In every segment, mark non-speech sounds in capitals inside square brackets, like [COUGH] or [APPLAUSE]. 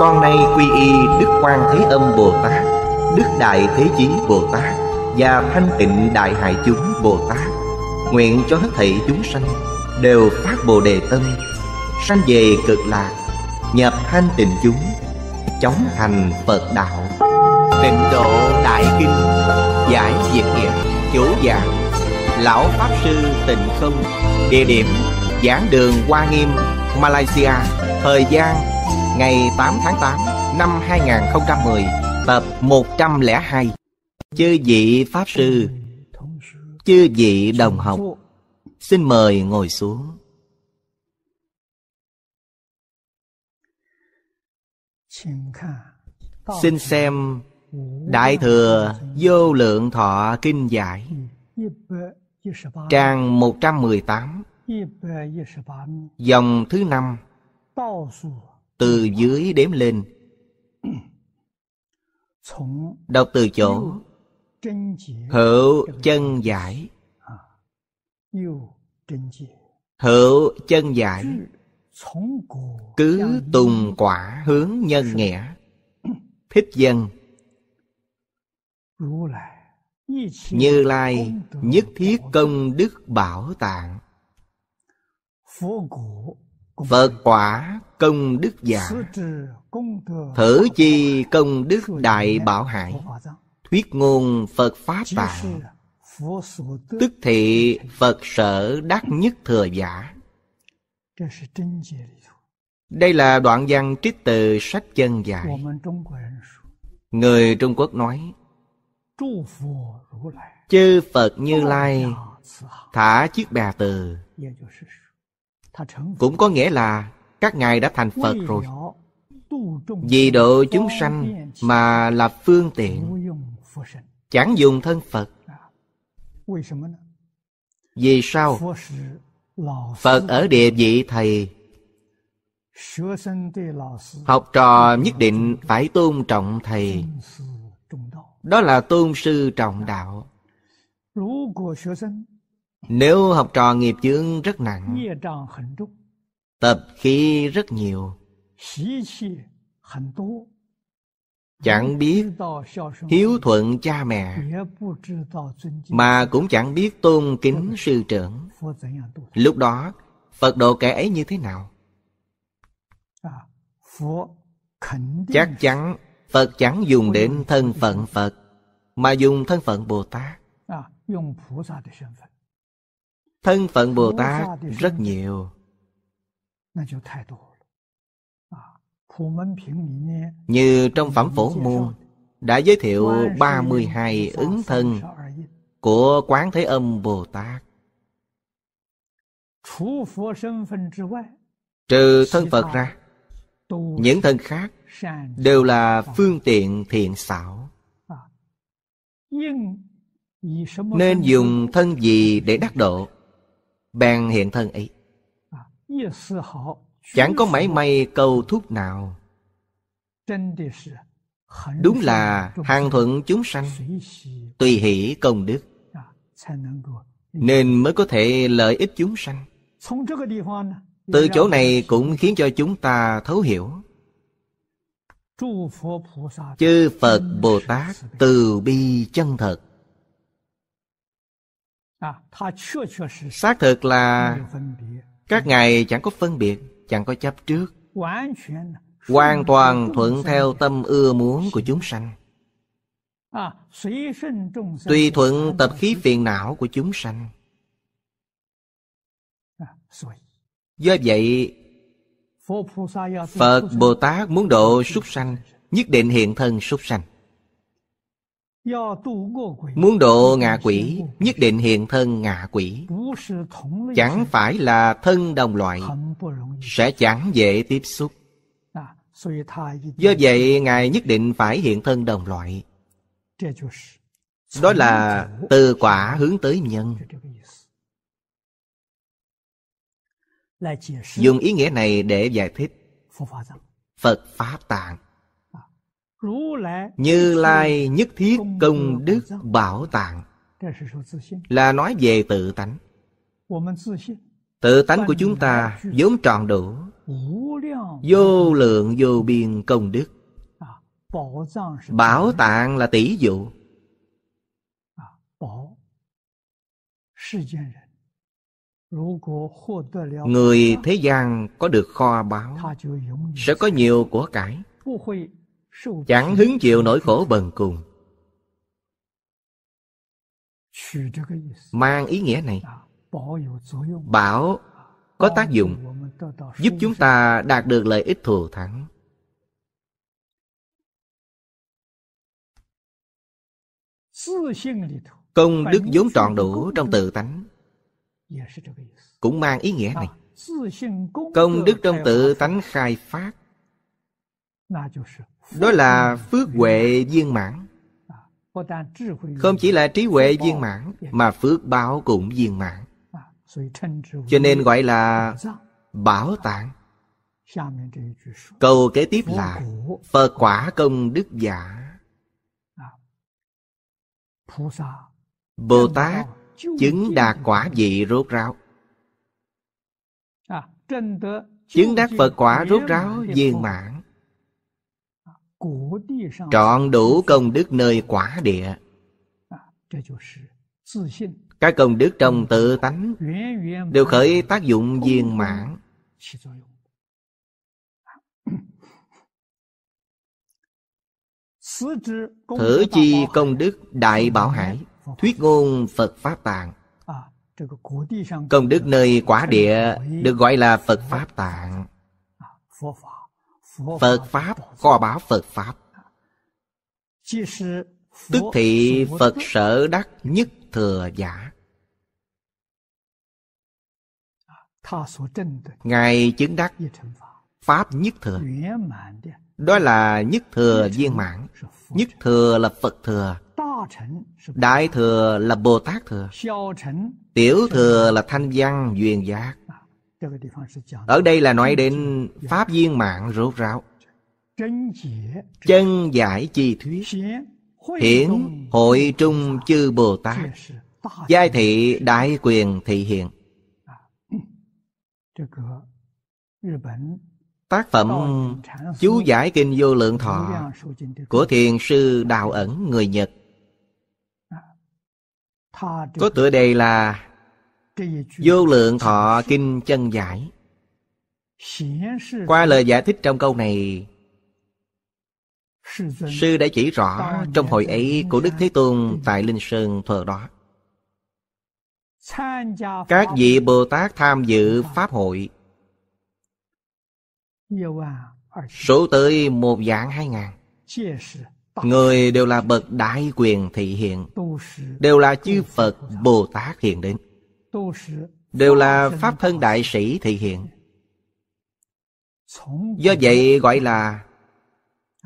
con nay quy y đức quan thế âm bồ tát đức đại thế chí bồ tát và thanh tịnh đại hại chúng bồ tát nguyện cho hết thảy chúng sanh đều phát bồ đề tâm sanh về cực lạc nhập thanh tịnh chúng chóng thành phật đạo tịnh độ đại kinh giải diệt nghiệp chủ giảng lão pháp sư tịnh không địa điểm giảng đường hoa nghiêm malaysia thời gian ngày 8 tháng 8 năm 2010, tập 102. Chư vị Pháp Sư, chư vị Đồng Học, xin mời ngồi xuống. Xin xem Đại Thừa Vô Lượng Thọ Kinh Giải Trang 118 Dòng thứ năm từ dưới đếm lên đọc từ chỗ hữu chân giải hữu chân giải cứ tùng quả hướng nhân nghĩa thích dân như lai nhất thiết công đức bảo tạng Phật quả công đức giả Thử chi công đức đại bảo hải Thuyết ngôn Phật Pháp tạng Tức thị Phật sở đắc nhất thừa giả Đây là đoạn văn trích từ sách chân giải Người Trung Quốc nói Chư Phật Như Lai Thả chiếc bè từ cũng có nghĩa là các ngài đã thành phật rồi vì độ chúng sanh mà là phương tiện chẳng dùng thân phật vì sao phật ở địa vị thầy học trò nhất định phải tôn trọng thầy đó là tôn sư trọng đạo nếu học trò nghiệp chướng rất nặng Tập khí rất nhiều Chẳng biết hiếu thuận cha mẹ Mà cũng chẳng biết tôn kính sư trưởng Lúc đó Phật độ kẻ ấy như thế nào? À, Chắc chắn Phật chẳng dùng đến thân phận Phật Mà dùng thân phận Bồ Tát à, thân phận bồ tát rất nhiều như trong phẩm phổ môn đã giới thiệu 32 ứng thân của quán thế âm bồ tát trừ thân phật ra những thân khác đều là phương tiện thiện xảo nên dùng thân gì để đắc độ bèn hiện thân ấy chẳng có mảy may câu thúc nào đúng là hàng thuận chúng sanh tùy hỷ công đức nên mới có thể lợi ích chúng sanh từ chỗ này cũng khiến cho chúng ta thấu hiểu chư phật bồ tát từ bi chân thật xác thực là các ngài chẳng có phân biệt chẳng có chấp trước hoàn toàn thuận theo tâm ưa muốn của chúng sanh tùy thuận tập khí phiền não của chúng sanh do vậy phật bồ tát muốn độ súc sanh nhất định hiện thân súc sanh Muốn độ ngạ quỷ Nhất định hiện thân ngạ quỷ Chẳng phải là thân đồng loại Sẽ chẳng dễ tiếp xúc Do vậy Ngài nhất định phải hiện thân đồng loại Đó là từ quả hướng tới nhân Dùng ý nghĩa này để giải thích Phật Pháp Tạng như Lai nhất thiết công đức bảo tàng Là nói về tự tánh Tự tánh của chúng ta vốn tròn đủ Vô lượng vô biên công đức à, Bảo tạng là tỷ dụ à, Người thế gian có được kho báu Sẽ có nhiều của cải chẳng hứng chịu nỗi khổ bần cùng mang ý nghĩa này bảo có tác dụng giúp chúng ta đạt được lợi ích thù thắng công đức vốn trọn đủ trong tự tánh cũng mang ý nghĩa này công đức trong tự tánh khai phát đó là phước huệ viên mãn không chỉ là trí huệ viên mãn mà phước báo cũng viên mãn cho nên gọi là bảo tạng. câu kế tiếp là phật quả công đức giả bồ tát chứng đạt quả vị rốt ráo chứng đắc phật quả rốt ráo viên mãn trọn đủ công đức nơi quả địa các công đức trong tự tánh đều khởi tác dụng viên mãn thử chi công đức đại bảo hải thuyết ngôn phật pháp tạng công đức nơi quả địa được gọi là phật pháp tạng Phật Pháp Kho báo Phật Pháp Tức thị Phật sở đắc nhất thừa giả Ngài chứng đắc Pháp nhất thừa Đó là nhất thừa viên mãn Nhất thừa là Phật thừa Đại thừa là Bồ Tát thừa Tiểu thừa là thanh văn duyên giác ở đây là nói đến pháp viên mạng rốt ráo Chân giải chi thuyết Hiển hội trung chư Bồ Tát Giai thị đại quyền thị hiện Tác phẩm Chú giải kinh vô lượng thọ Của thiền sư đạo Ẩn người Nhật Có tựa đề là Vô lượng thọ kinh chân giải Qua lời giải thích trong câu này Sư đã chỉ rõ trong hội ấy của Đức Thế Tôn tại Linh Sơn thờ đó Các vị Bồ Tát tham dự Pháp hội à, Số tới một dạng hai ngàn Người đều là bậc đại quyền thị hiện Đều là chư Phật Bồ Tát hiện đến đều là pháp thân đại sĩ thị hiện do vậy gọi là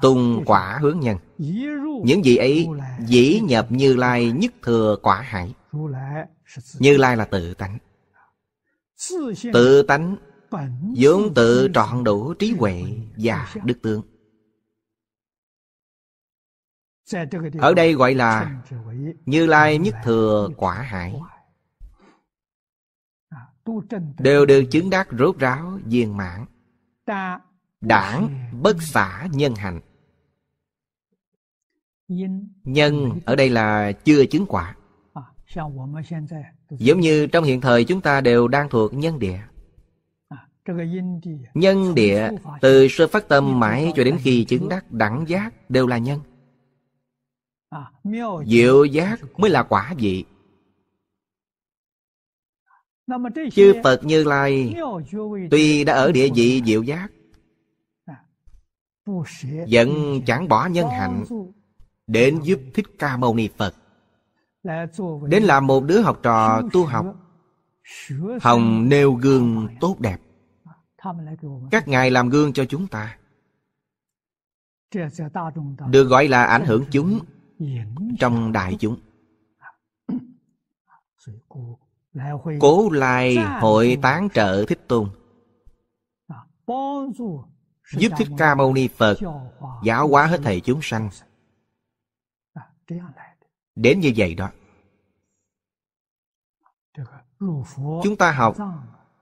tùng quả hướng nhân những vị ấy dĩ nhập như lai nhất thừa quả hải như lai là tự tánh tự tánh vốn tự trọn đủ trí huệ và đức tướng ở đây gọi là như lai nhất thừa quả hải đều được chứng đắc rốt ráo viên mãn đảng bất xả nhân hạnh nhân ở đây là chưa chứng quả à, giống như trong hiện thời chúng ta đều đang thuộc nhân địa à, nhân địa từ sơ phát tâm mãi cho đến khi chứng đắc đẳng giác đều là nhân à, diệu giác mới là quả vị Chư Phật Như Lai Tuy đã ở địa vị diệu giác Vẫn chẳng bỏ nhân hạnh Đến giúp Thích Ca Mâu Ni Phật Đến làm một đứa học trò tu học Hồng nêu gương tốt đẹp à, Các ngài làm gương cho chúng ta Được gọi là ảnh hưởng chúng Trong đại chúng à, [CLEARS THROAT] Cố lai hội tán trợ Thích Tôn à, Giúp Thích Ca Mâu Ni Phật Giáo hóa hết thầy chúng sanh à, Đến như vậy đó Chúng ta học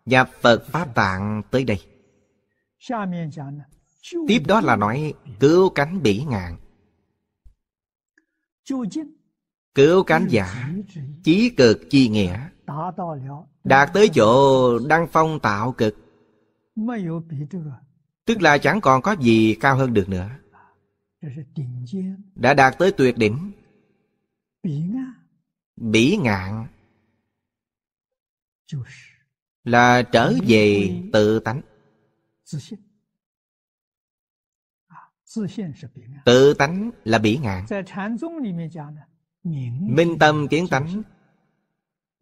Nhập Phật Pháp Tạng tới đây Tiếp đó là nói Cứu cánh bỉ ngạn Cứu cánh giả Chí cực chi nghĩa Đạt tới chỗ đăng phong tạo cực Tức là chẳng còn có gì cao hơn được nữa Đã đạt tới tuyệt đỉnh Bỉ ngạn Là trở về tự tánh Tự tánh là bỉ ngạn Minh tâm kiến tánh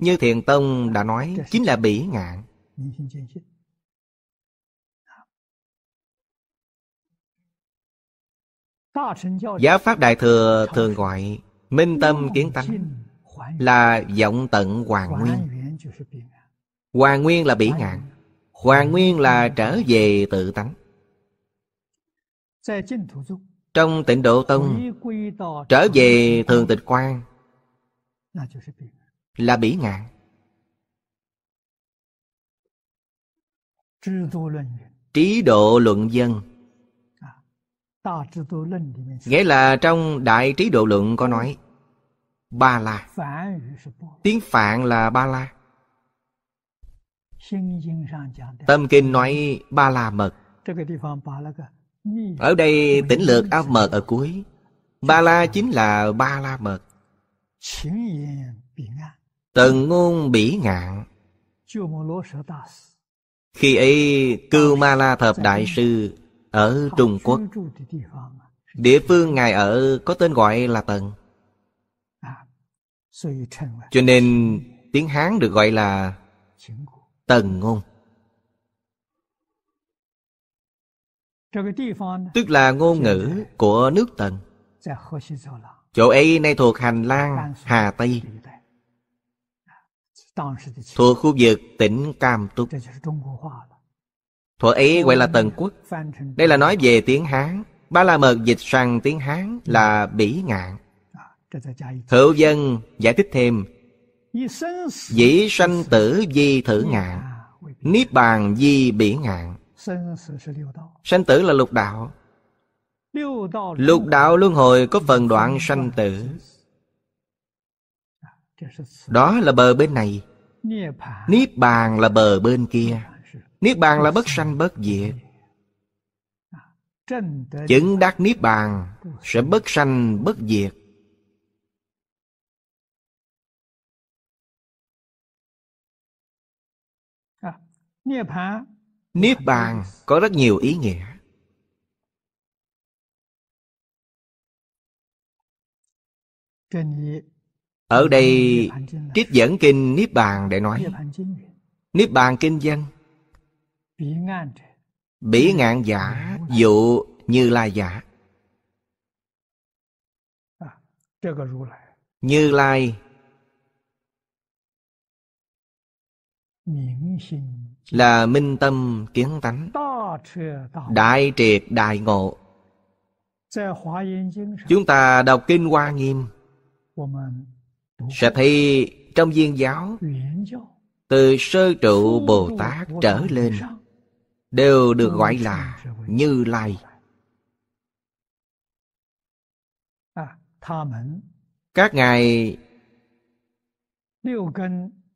như Thiền Tông đã nói dạ, Chính là bỉ ngạn dạ, dạ, Giáo Pháp Đại Thừa thường gọi Minh tâm kiến tánh Là vọng tận hoàng nguyên Hoàng nguyên là bỉ ngạn Hoàng nguyên là trở về tự tánh Trong tịnh độ tông Trở về thường tịch quan là bỉ ngạn trí độ luận dân nghĩa là trong đại trí độ luận có nói ba la tiếng phạn là ba la tâm kinh nói ba la mật ở đây tỉnh lược áp mật ở cuối ba la chính là ba la mật Tần ngôn bỉ ngạn Khi ấy Cưu Ma La Thập Đại Sư Ở Trung Quốc Địa phương Ngài ở có tên gọi là Tần Cho nên tiếng Hán được gọi là Tần Ngôn Tức là ngôn ngữ của nước Tần Chỗ ấy nay thuộc hành lang Hà Tây thuộc khu vực tỉnh Cam Túc. Thuở ấy gọi là Tần Quốc. Đây là nói về tiếng Hán. Ba la mật dịch sang tiếng Hán ừ. là bỉ ngạn. À, Hữu dân giải thích thêm Dĩ sanh tử di thử ngạn Niết bàn di bỉ ngạn Sanh tử là lục đạo Lục đạo luân hồi có phần đoạn sanh tử đó là bờ bên này Niết bàn là bờ bên kia Niết bàn là bất sanh bất diệt Chứng đắc Niết bàn Sẽ bất sanh bất diệt Niết bàn có rất nhiều ý nghĩa ở đây trích dẫn kinh Niết Bàn để nói Niết Bàn kinh văn Bỉ ngạn giả dụ như lai giả Như lai là minh tâm kiến tánh đại triệt đại ngộ chúng ta đọc kinh hoa nghiêm sẽ thấy trong viên giáo từ sơ trụ bồ tát trở lên đều được gọi là như lai à, các ngài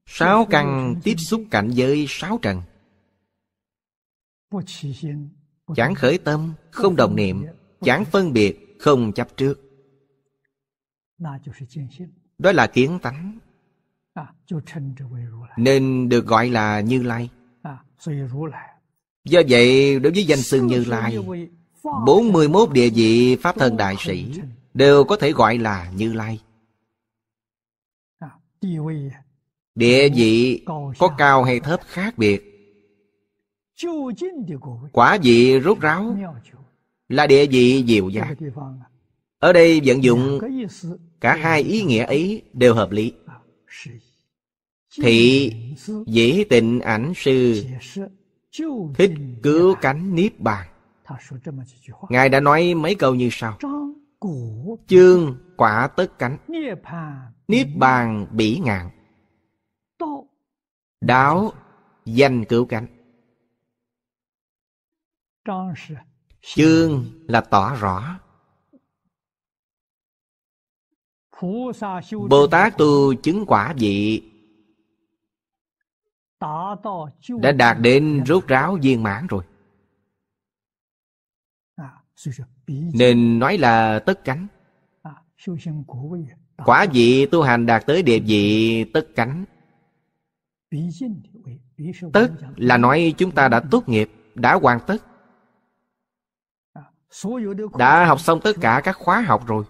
sáu căn tiếp xúc cảnh giới sáu trần chẳng khởi tâm không đồng niệm chẳng phân biệt không chấp trước đó là kiến tánh à, nên được gọi là như lai à, do vậy đối với danh sư như lai 41 địa vị pháp thân đại sĩ đều có thể gọi là như lai à, địa vị có cao hay thấp khác biệt quả vị rốt ráo là địa vị diệu giác ở đây vận dụng cả hai ý nghĩa ấy đều hợp lý thị dĩ tịnh ảnh sư thích cứu cánh niết bàn ngài đã nói mấy câu như sau chương quả tất cánh niết bàn bỉ ngạn đáo danh cứu cánh chương là tỏ rõ Bồ Tát tu chứng quả vị Đã đạt đến rốt ráo viên mãn rồi Nên nói là tất cánh Quả vị tu hành đạt tới địa vị tất cánh Tất là nói chúng ta đã tốt nghiệp Đã hoàn tất Đã học xong tất cả các khóa học rồi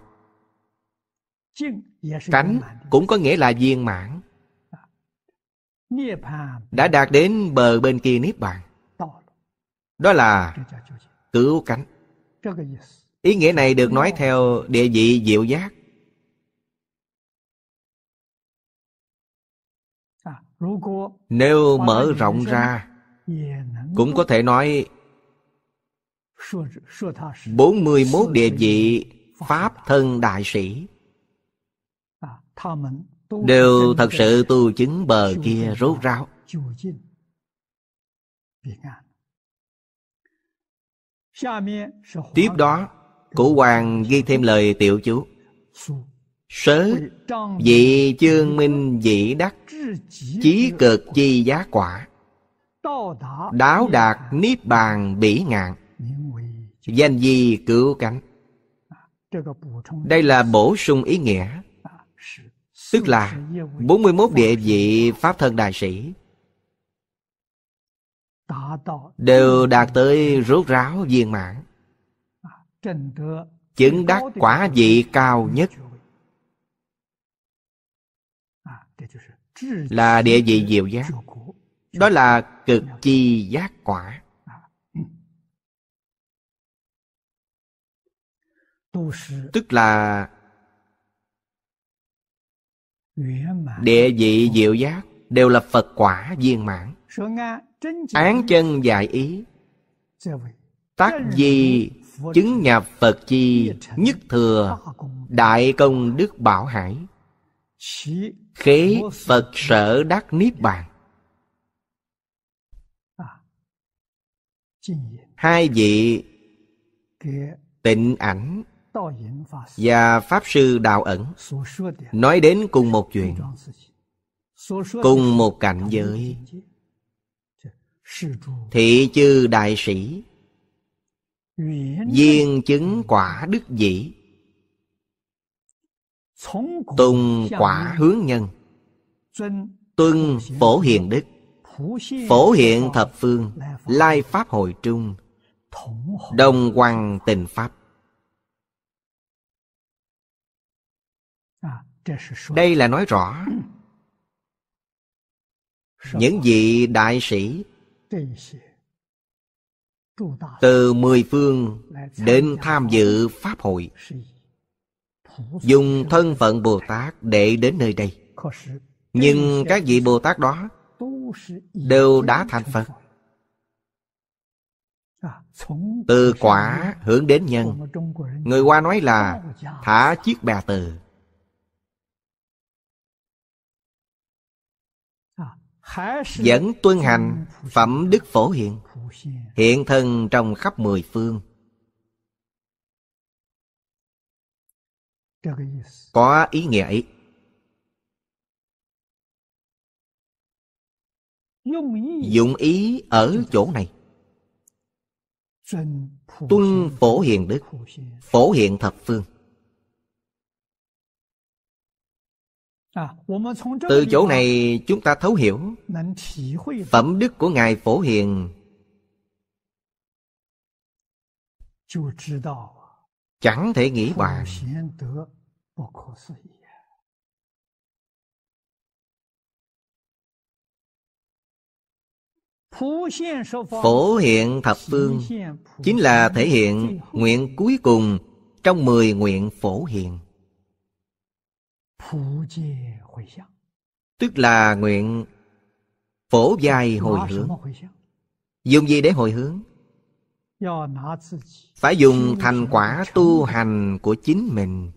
Tánh cũng có nghĩa là viên mãn Đã đạt đến bờ bên kia Niết Bàn Đó là cứu cánh Ý nghĩa này được nói theo địa vị diệu giác à, Nếu mở rộng ra Cũng có thể nói 41 địa vị Pháp thân đại sĩ đều thật sự tu chứng bờ kia rốt ráo tiếp đó cổ hoàng ghi thêm lời tiểu chú sớ vị chương minh dị đắc chí cực chi giá quả đáo đạt niết bàn bỉ ngạn danh di cứu cánh à, đây là bổ sung ý nghĩa Tức là 41 địa vị Pháp Thân Đại Sĩ Đều đạt tới rốt ráo viên mãn Chứng đắc quả vị cao nhất Là địa vị diệu giác Đó là cực chi giác quả Tức là Địa vị diệu giác đều là Phật quả viên mãn Án chân dài ý Tác gì chứng nhập Phật chi Nhất thừa Đại công đức bảo hải Khế Phật sở đắc niết bàn à. Hai vị tịnh ảnh và Pháp Sư Đạo Ẩn nói đến cùng một chuyện, cùng một cảnh giới. Thị chư đại sĩ Viên chứng quả đức dĩ Tùng quả hướng nhân Tuân phổ hiền đức Phổ hiện thập phương Lai pháp hội trung Đồng quang tình pháp đây là nói rõ [CLEARS THROAT] những vị đại sĩ từ mười phương đến tham dự pháp hội dùng thân phận bồ tát để đến nơi đây nhưng các vị bồ tát đó đều đã thành phật từ quả hướng đến nhân người qua nói là thả chiếc bè từ vẫn tuân hành phẩm đức phổ hiện hiện thân trong khắp mười phương có ý nghĩa ấy dụng ý ở chỗ này tuân phổ hiền đức phổ hiện thập phương từ chỗ này chúng ta thấu hiểu phẩm đức của ngài phổ hiền chẳng thể nghĩ bàn Phổ hiện thập phương Chính là thể hiện nguyện cuối cùng Trong mười nguyện phổ hiện hồi Tức là nguyện phổ dài hồi hướng. Dùng gì để hồi hướng? Phải dùng thành quả tu hành của chính mình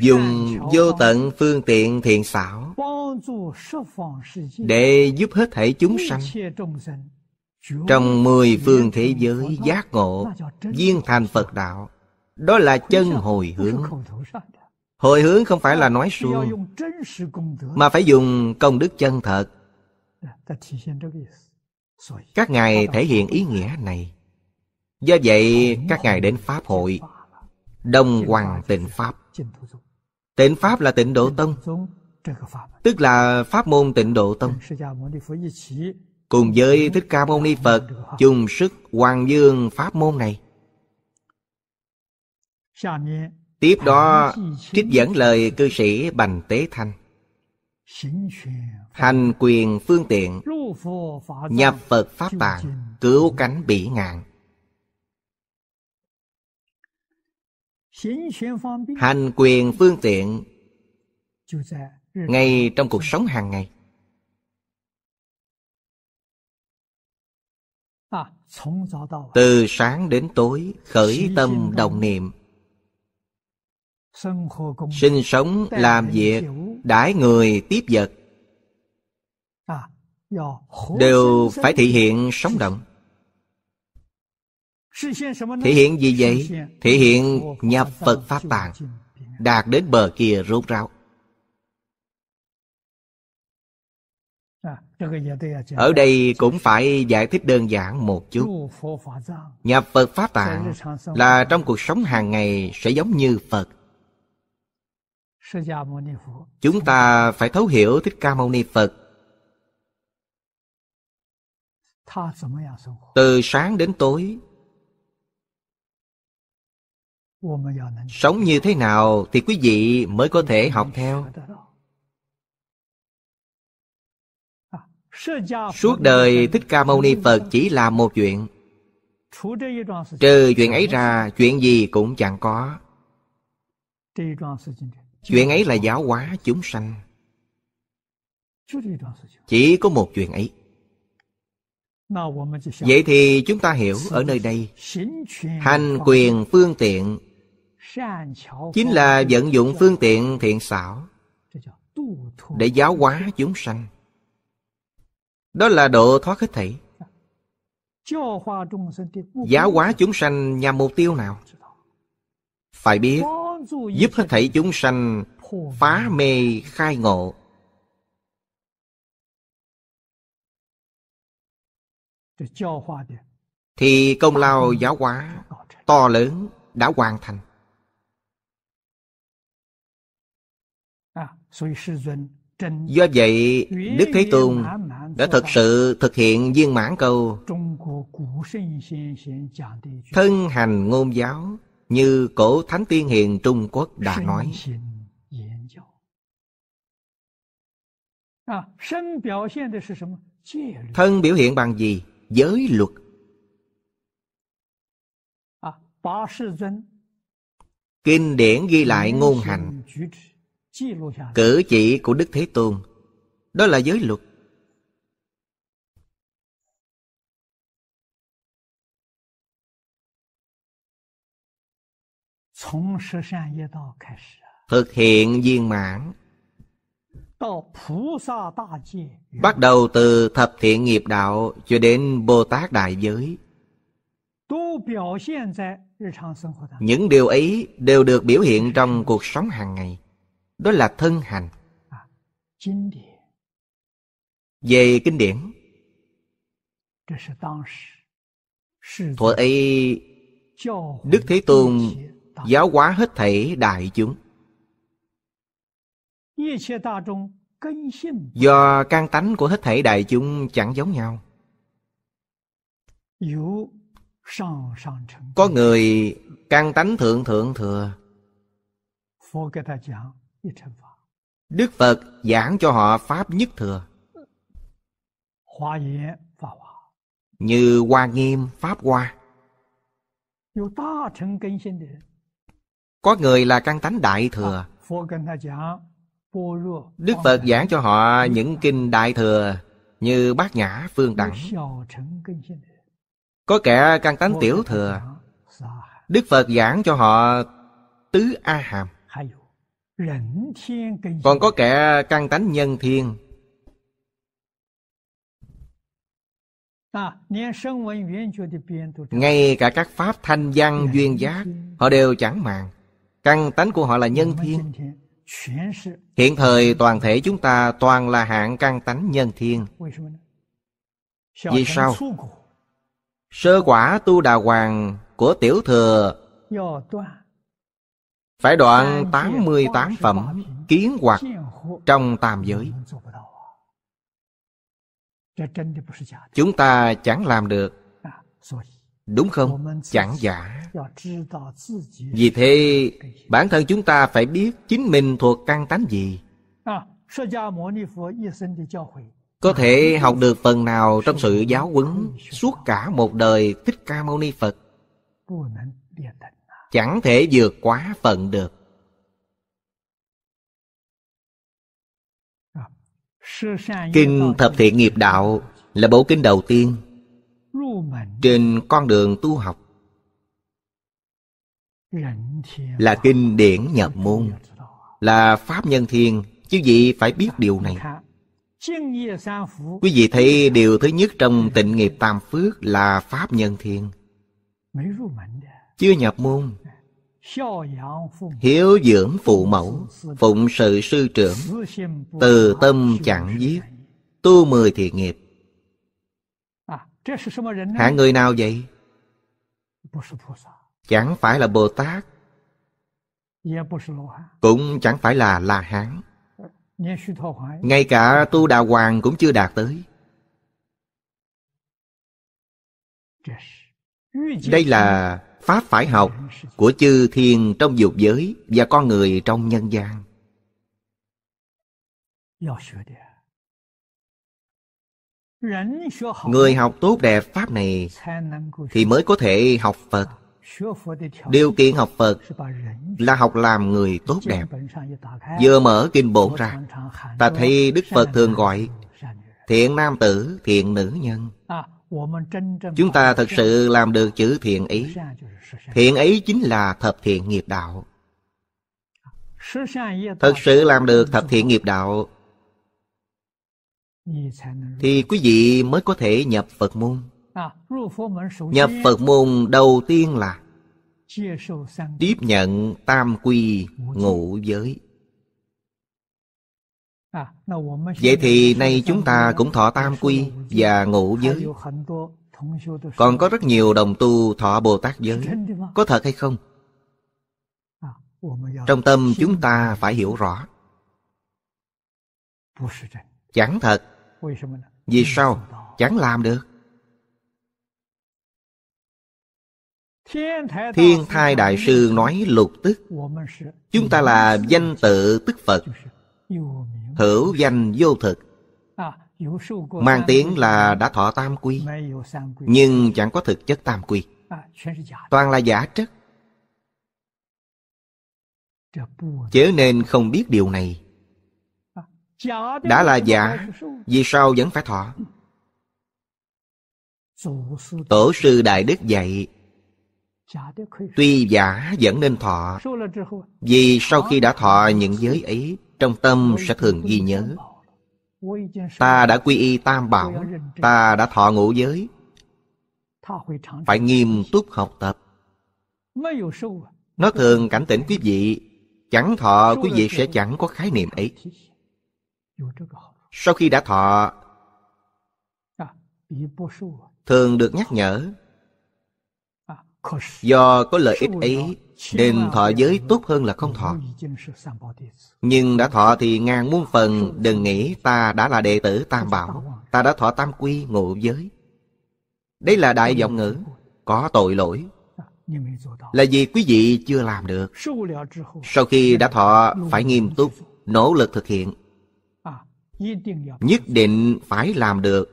dùng vô tận phương tiện thiện xảo để giúp hết thể chúng sanh trong mười phương thế giới giác ngộ Viên thành Phật đạo Đó là chân hồi hướng Hồi hướng không phải là nói suông Mà phải dùng công đức chân thật Các ngài thể hiện ý nghĩa này Do vậy các ngài đến Pháp hội Đồng hoàng tịnh Pháp Tịnh Pháp là tịnh Độ Tông Tức là Pháp môn tịnh Độ Tông cùng với Thích Ca Mâu Ni Phật chung sức hoàng dương pháp môn này. Tiếp đó trích dẫn lời cư sĩ Bành Tế Thanh Hành quyền phương tiện Nhập Phật Pháp Tạng Cứu cánh bỉ ngạn Hành quyền phương tiện Ngay trong cuộc sống hàng ngày từ sáng đến tối khởi tâm đồng niệm sinh sống làm việc đãi người tiếp vật à, đều phải thể hiện sống động thể hiện gì vậy thể hiện nhập phật pháp tạng đạt đến bờ kia rốt ráo À, ở đây cũng phải giải thích đơn giản một chút nhập phật pháp tạng là trong cuộc sống hàng ngày sẽ giống như phật chúng ta phải thấu hiểu thích ca mâu ni phật dạ từ sáng đến tối dạ sống như thế nào thì quý vị mới có thể học theo Suốt đời Thích Ca Mâu Ni Phật chỉ làm một chuyện Trừ chuyện ấy ra Chuyện gì cũng chẳng có Chuyện ấy là giáo hóa chúng sanh Chỉ có một chuyện ấy Vậy thì chúng ta hiểu ở nơi đây Hành quyền phương tiện Chính là vận dụng phương tiện thiện xảo Để giáo hóa chúng sanh đó là độ thoát hết thảy. Giáo hóa chúng sanh nhằm mục tiêu nào? Phải biết giúp hết thảy chúng sanh phá mê khai ngộ. Thì công lao giáo hóa to lớn đã hoàn thành. Do vậy Đức Thế Tôn đã thực sự thực hiện viên mãn câu Thân hành ngôn giáo như cổ thánh tiên hiền Trung Quốc đã nói à, Thân biểu hiện bằng gì? Giới luật à, Kinh điển ghi lại ngôn hành cử chỉ của đức thế tôn đó là giới luật thực hiện viên mãn bắt đầu từ thập thiện nghiệp đạo cho đến bồ tát đại giới những điều ấy đều được biểu hiện trong cuộc sống hàng ngày đó là thân hành à, về kinh điển thuở ấy đức thế tôn giáo hóa hết thảy đại chúng do can tánh của hết thảy đại chúng chẳng giống nhau có người can tánh thượng thượng thừa Đức Phật giảng cho họ Pháp Nhất Thừa Như Hoa Nghiêm Pháp Hoa Có người là căn tánh Đại Thừa à, Đức Phật giảng cho họ những kinh Đại Thừa Như Bát Nhã Phương Đẳng Có kẻ căn tánh Tiểu Thừa Đức Phật giảng cho họ Tứ A Hàm còn có kẻ căn tánh nhân thiên ngay cả các pháp thanh văn duyên giác họ đều chẳng màng căn tánh của họ là nhân thiên hiện thời toàn thể chúng ta toàn là hạng căn tánh nhân thiên vì sao sơ quả tu đà hoàng của tiểu thừa phải đoạn 88 phẩm kiến hoặc trong tam giới Chúng ta chẳng làm được à, Đúng không? Chẳng giả Vì thế Bản thân chúng ta phải biết Chính mình thuộc căn tánh gì à, Có thể à, học được phần nào Trong sự giáo huấn Suốt cả một đời Thích Ca Mâu Ni Phật chẳng thể vượt quá phận được kinh thập thiện nghiệp đạo là bộ kinh đầu tiên trên con đường tu học là kinh điển nhập môn là pháp nhân thiên chứ vị phải biết điều này quý vị thấy điều thứ nhất trong tịnh nghiệp tam phước là pháp nhân thiên chưa nhập môn hiếu dưỡng phụ mẫu phụng sự sư trưởng từ tâm chẳng giết tu mười thiện nghiệp hạng người nào vậy chẳng phải là bồ tát cũng chẳng phải là la hán ngay cả tu đà hoàng cũng chưa đạt tới đây là Pháp phải học của chư thiên trong dục giới và con người trong nhân gian. Người học tốt đẹp Pháp này thì mới có thể học Phật. Điều kiện học Phật là học làm người tốt đẹp. Vừa mở kinh bổn ra, ta thấy Đức Phật thường gọi thiện nam tử, thiện nữ nhân chúng ta thật sự làm được chữ thiện ý thiện ý chính là thập thiện nghiệp đạo thật sự làm được thập thiện nghiệp đạo thì quý vị mới có thể nhập phật môn nhập phật môn đầu tiên là tiếp nhận tam quy ngũ giới Vậy thì nay chúng ta cũng thọ tam quy và ngũ giới Còn có rất nhiều đồng tu thọ Bồ Tát giới Có thật hay không? Trong tâm chúng ta phải hiểu rõ Chẳng thật Vì sao? Chẳng làm được Thiên thai Đại sư nói lục tức Chúng ta là danh tự tức Phật hữu danh vô thực à, mang tiếng là đã thọ tam quy nhưng chẳng có thực chất tam quy à, toàn là giả chất chớ nên không biết điều này à, đã là giả vì sao vẫn phải thọ tổ sư đại đức dạy tuy giả vẫn nên thọ vì sau khi đã thọ những giới ấy trong tâm sẽ thường ghi nhớ ta đã quy y tam bảo ta đã thọ ngũ giới phải nghiêm túc học tập nó thường cảnh tỉnh quý vị chẳng thọ quý vị sẽ chẳng có khái niệm ấy sau khi đã thọ thường được nhắc nhở do có lợi ích ấy Đền thọ giới tốt hơn là không thọ Nhưng đã thọ thì ngàn muôn phần Đừng nghĩ ta đã là đệ tử Tam Bảo Ta đã thọ tam quy ngộ giới Đây là đại vọng ngữ Có tội lỗi Là vì quý vị chưa làm được Sau khi đã thọ phải nghiêm túc Nỗ lực thực hiện Nhất định phải làm được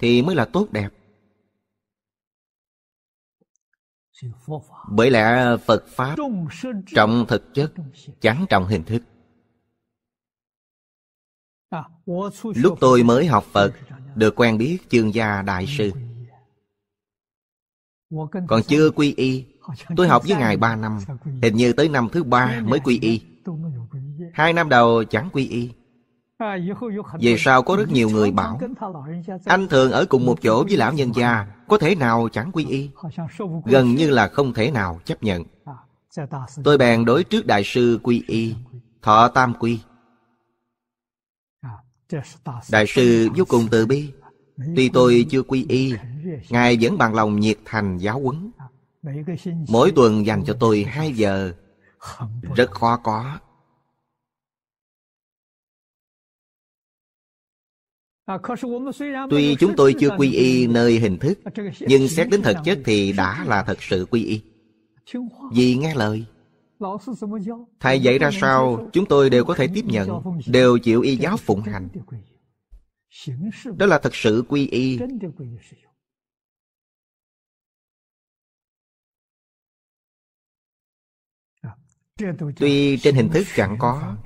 Thì mới là tốt đẹp bởi lẽ phật pháp trọng thực chất chẳng trọng hình thức lúc tôi mới học phật được quen biết chương gia đại sư còn chưa quy y tôi học với ngài ba năm hình như tới năm thứ ba mới quy y hai năm đầu chẳng quy y về sau có rất nhiều người bảo Anh thường ở cùng một chỗ với lão nhân gia Có thể nào chẳng quy y Gần như là không thể nào chấp nhận Tôi bèn đối trước đại sư quy y Thọ tam quy Đại sư vô cùng từ bi Tuy tôi chưa quy y Ngài vẫn bằng lòng nhiệt thành giáo huấn Mỗi tuần dành cho tôi hai giờ Rất khó có À, Tuy chúng tôi chưa quy y nơi hình thức à, Nhưng xét đến thực chất thì đã là thật sự quy y Vì nghe lời Thầy dạy ra sao Chúng tôi đều có thể tiếp nhận Đều chịu y giáo phụng hành Đó là thật sự quy y à, Tuy trên hình thức chẳng có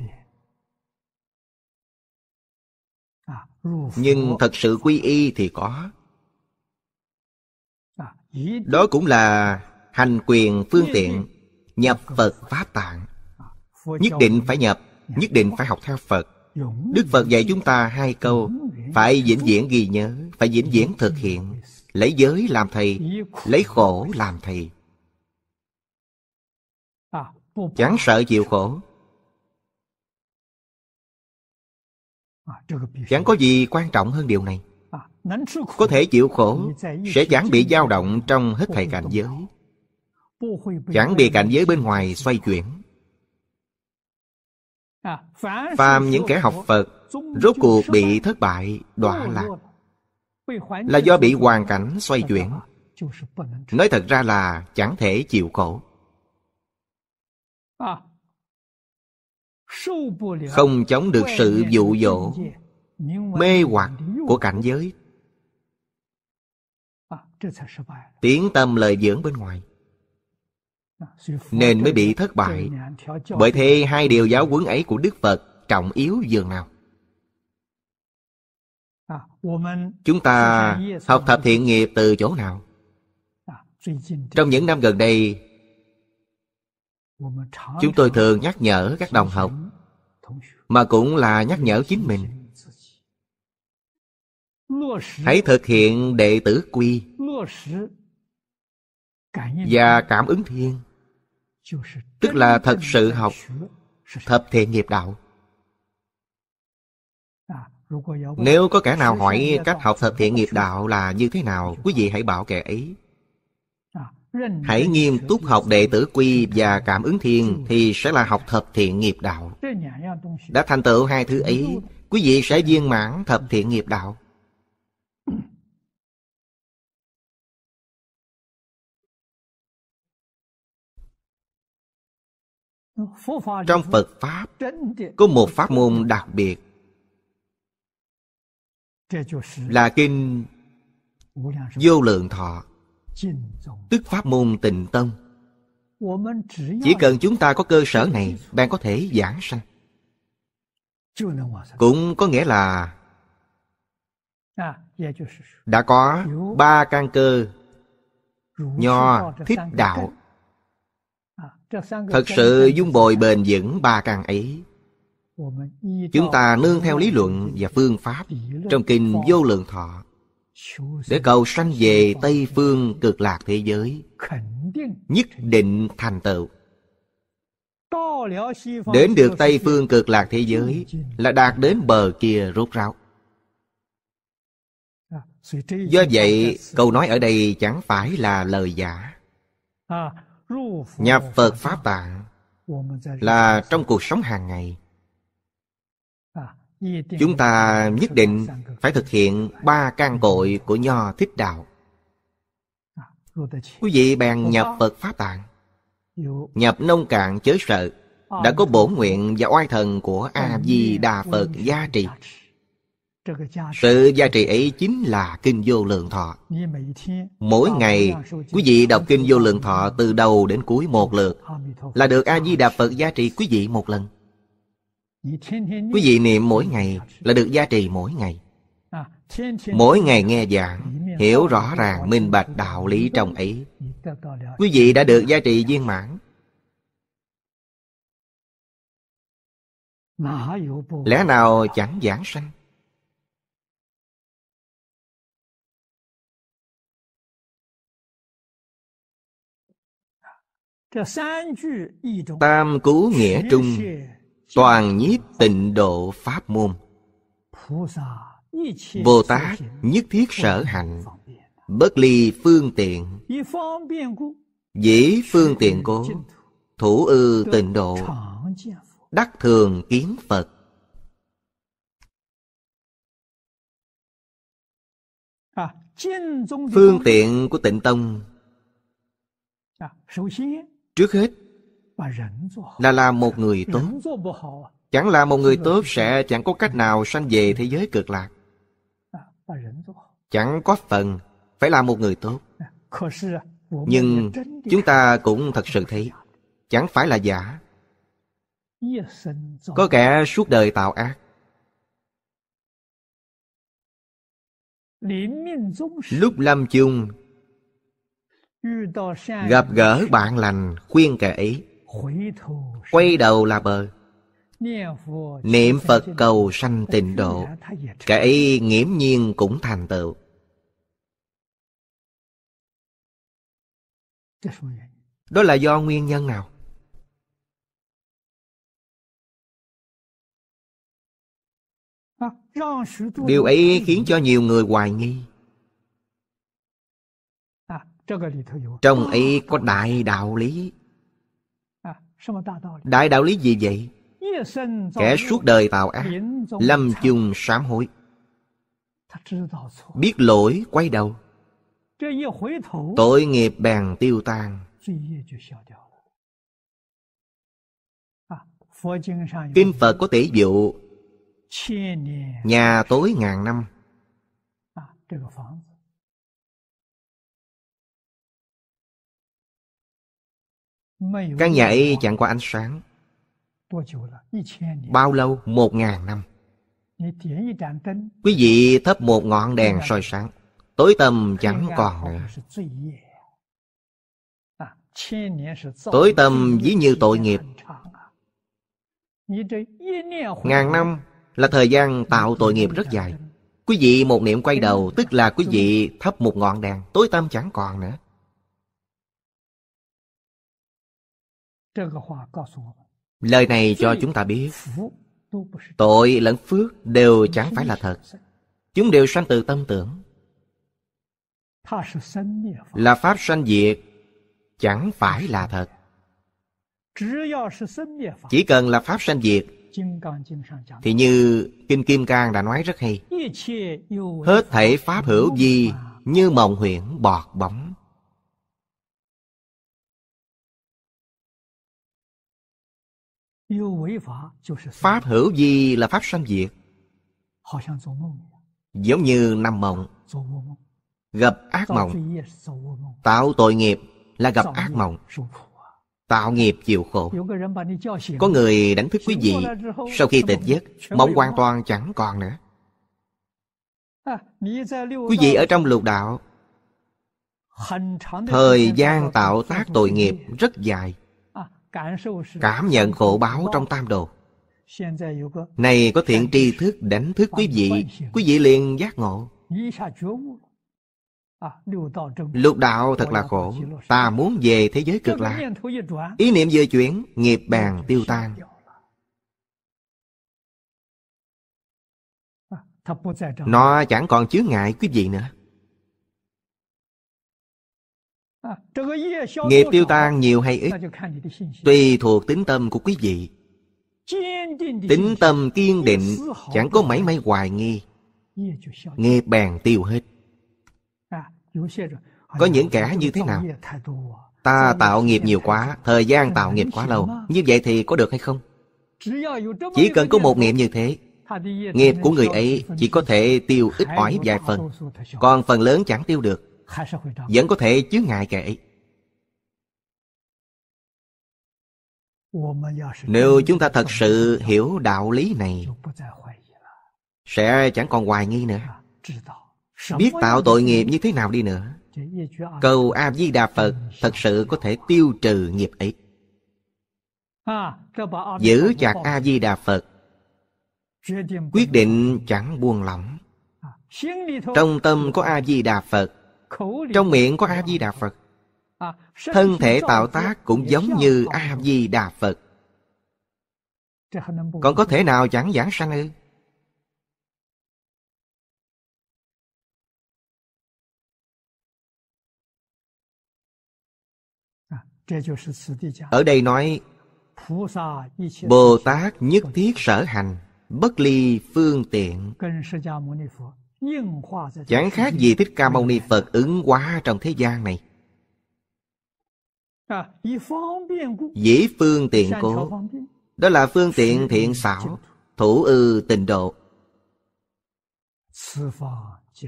nhưng thật sự quy y thì có à, đó cũng là hành quyền phương tiện nhập phật pháp tạng à, nhất định phải nhập dạ. nhất định phải học theo phật đức phật dạy chúng ta hai câu phải vĩnh viễn ghi nhớ phải vĩnh viễn thực hiện lấy giới làm thầy lấy khổ làm thầy à, chẳng sợ chịu khổ À, chẳng có gì quan trọng hơn điều này à, Có thể chịu khổ Sẽ chẳng bị dao động trong hết thầy cảnh giới Chẳng bị cảnh giới bên ngoài xoay chuyển à, Phàm những kẻ học Phật Rốt cuộc bị thất bại, đọa lạc Là do bị hoàn cảnh xoay chuyển Nói thật ra là chẳng thể chịu khổ không chống được sự dụ dỗ mê hoặc của cảnh giới à, tiến tâm lời dưỡng bên ngoài à, nên mới bị thất bại bởi thế hai điều giáo huấn ấy của đức phật trọng yếu dường nào à, chúng ta học thập thiện nghiệp từ chỗ nào trong những năm gần đây chúng tôi thường nhắc nhở các đồng học mà cũng là nhắc nhở chính mình hãy thực hiện đệ tử quy và cảm ứng thiên tức là thật sự học thập thiện nghiệp đạo nếu có kẻ nào hỏi cách học thập thiện nghiệp đạo là như thế nào quý vị hãy bảo kẻ ấy Hãy nghiêm túc học đệ tử quy và cảm ứng thiền Thì sẽ là học thập thiện nghiệp đạo Đã thành tựu hai thứ ấy Quý vị sẽ viên mãn thập thiện nghiệp đạo Trong Phật Pháp Có một pháp môn đặc biệt Là kinh Vô lượng thọ tức pháp môn tịnh tông chỉ cần chúng ta có cơ sở này bạn có thể giảng sanh cũng có nghĩa là đã có ba căn cơ nho thích đạo thật sự dung bồi bền vững ba căn ấy chúng ta nương theo lý luận và phương pháp trong kinh vô lượng thọ để cầu sanh về tây phương cực lạc thế giới nhất định thành tựu đến được tây phương cực lạc thế giới là đạt đến bờ kia rốt ráo do vậy câu nói ở đây chẳng phải là lời giả nhập phật pháp tạng là trong cuộc sống hàng ngày chúng ta nhất định phải thực hiện ba căn cội của nho thích đạo quý vị bèn nhập phật pháp tạng nhập nông cạn chớ sợ đã có bổ nguyện và oai thần của a di đà phật gia trì sự gia trì ấy chính là kinh vô lượng thọ mỗi ngày quý vị đọc kinh vô lượng thọ từ đầu đến cuối một lượt là được a di đà phật gia trì quý vị một lần Quý vị niệm mỗi ngày là được gia trì mỗi ngày Mỗi ngày nghe giảng Hiểu rõ ràng minh bạch đạo lý trong ấy Quý vị đã được gia trì viên mãn Lẽ nào chẳng giảng sanh Tam cú nghĩa trung toàn nhiếp tịnh độ pháp môn bồ tát nhất thiết sở hạnh bất ly phương tiện dĩ phương tiện cố thủ ư tịnh độ đắc thường kiến phật phương tiện của tịnh tông trước hết là làm một người tốt à? chẳng là một người tốt sẽ chẳng có cách nào sanh về thế giới cực lạc à, chẳng có phần phải là một người tốt à, nhưng chúng ta cũng thật sự thấy chẳng phải là giả có kẻ suốt đời tạo ác lúc lâm chung gặp gỡ bạn lành khuyên kẻ ấy quay đầu là bờ niệm phật cầu sanh tịnh độ cái ấy nghiễm nhiên cũng thành tựu đó là do nguyên nhân nào điều ấy khiến cho nhiều người hoài nghi trong ấy có đại đạo lý Đại đạo lý gì vậy? Kẻ suốt đời tạo ác Lâm chung sám hối Biết lỗi quay đầu Tội nghiệp bèn tiêu tan Kinh Phật có tỷ dụ Nhà tối ngàn năm Căn nhà y chẳng có ánh sáng Bao lâu? Một ngàn năm Quý vị thấp một ngọn đèn soi sáng Tối tầm chẳng còn nữa à, Tối tầm ví như tội nghiệp à. Ngàn năm là thời gian tạo tội nghiệp rất dài Quý vị một niệm quay đầu Tức là quý vị thấp một ngọn đèn Tối tâm chẳng còn nữa Lời này cho chúng ta biết Tội lẫn phước đều chẳng phải là thật Chúng đều sanh từ tâm tưởng Là pháp sanh diệt Chẳng phải là thật Chỉ cần là pháp sanh diệt Thì như Kinh Kim Cang đã nói rất hay Hết thể pháp hữu gì Như mộng huyễn bọt bóng Pháp hữu gì là Pháp sanh diệt Giống như nằm mộng Gặp ác mộng Tạo tội nghiệp là gặp ác mộng Tạo nghiệp chịu khổ Có người đánh thức quý vị Sau khi tịch giấc Mộng hoàn toàn chẳng còn nữa Quý vị ở trong lục đạo Thời gian tạo tác tội nghiệp rất dài cảm nhận khổ báo trong tam đồ này có thiện tri thức đánh thức quý vị quý vị liền giác ngộ lục đạo thật là khổ ta muốn về thế giới cực lạc ý niệm vừa chuyển nghiệp bàn tiêu tan nó chẳng còn chướng ngại quý vị nữa Nghiệp tiêu tan nhiều hay ít Tùy thuộc tính tâm của quý vị Tính tâm kiên định Chẳng có mấy mấy hoài nghi Nghiệp bèn tiêu hết Có những kẻ như thế nào Ta tạo nghiệp nhiều quá Thời gian tạo nghiệp quá lâu Như vậy thì có được hay không Chỉ cần có một nghiệp như thế Nghiệp của người ấy chỉ có thể tiêu ít ỏi vài phần Còn phần lớn chẳng tiêu được vẫn có thể chứa ngại kệ nếu chúng ta thật sự hiểu đạo lý này sẽ chẳng còn hoài nghi nữa biết tạo tội nghiệp như thế nào đi nữa cầu a di đà phật thật sự có thể tiêu trừ nghiệp ấy giữ chặt a di đà phật quyết định chẳng buông lỏng trong tâm có a di đà phật trong miệng có à, A-di-đà Phật Thân thể tạo tác cũng giống như A-di-đà Phật Còn có thể nào chẳng giảng sanh ư? À, Ở đây nói Bồ Tát nhất thiết sở hành Bất ly phương tiện Chẳng khác gì Thích Ca Mâu Ni Phật ứng hóa trong thế gian này à, Dĩ phương tiện cố Đó là phương tiện thiện xảo Thủ ư tình độ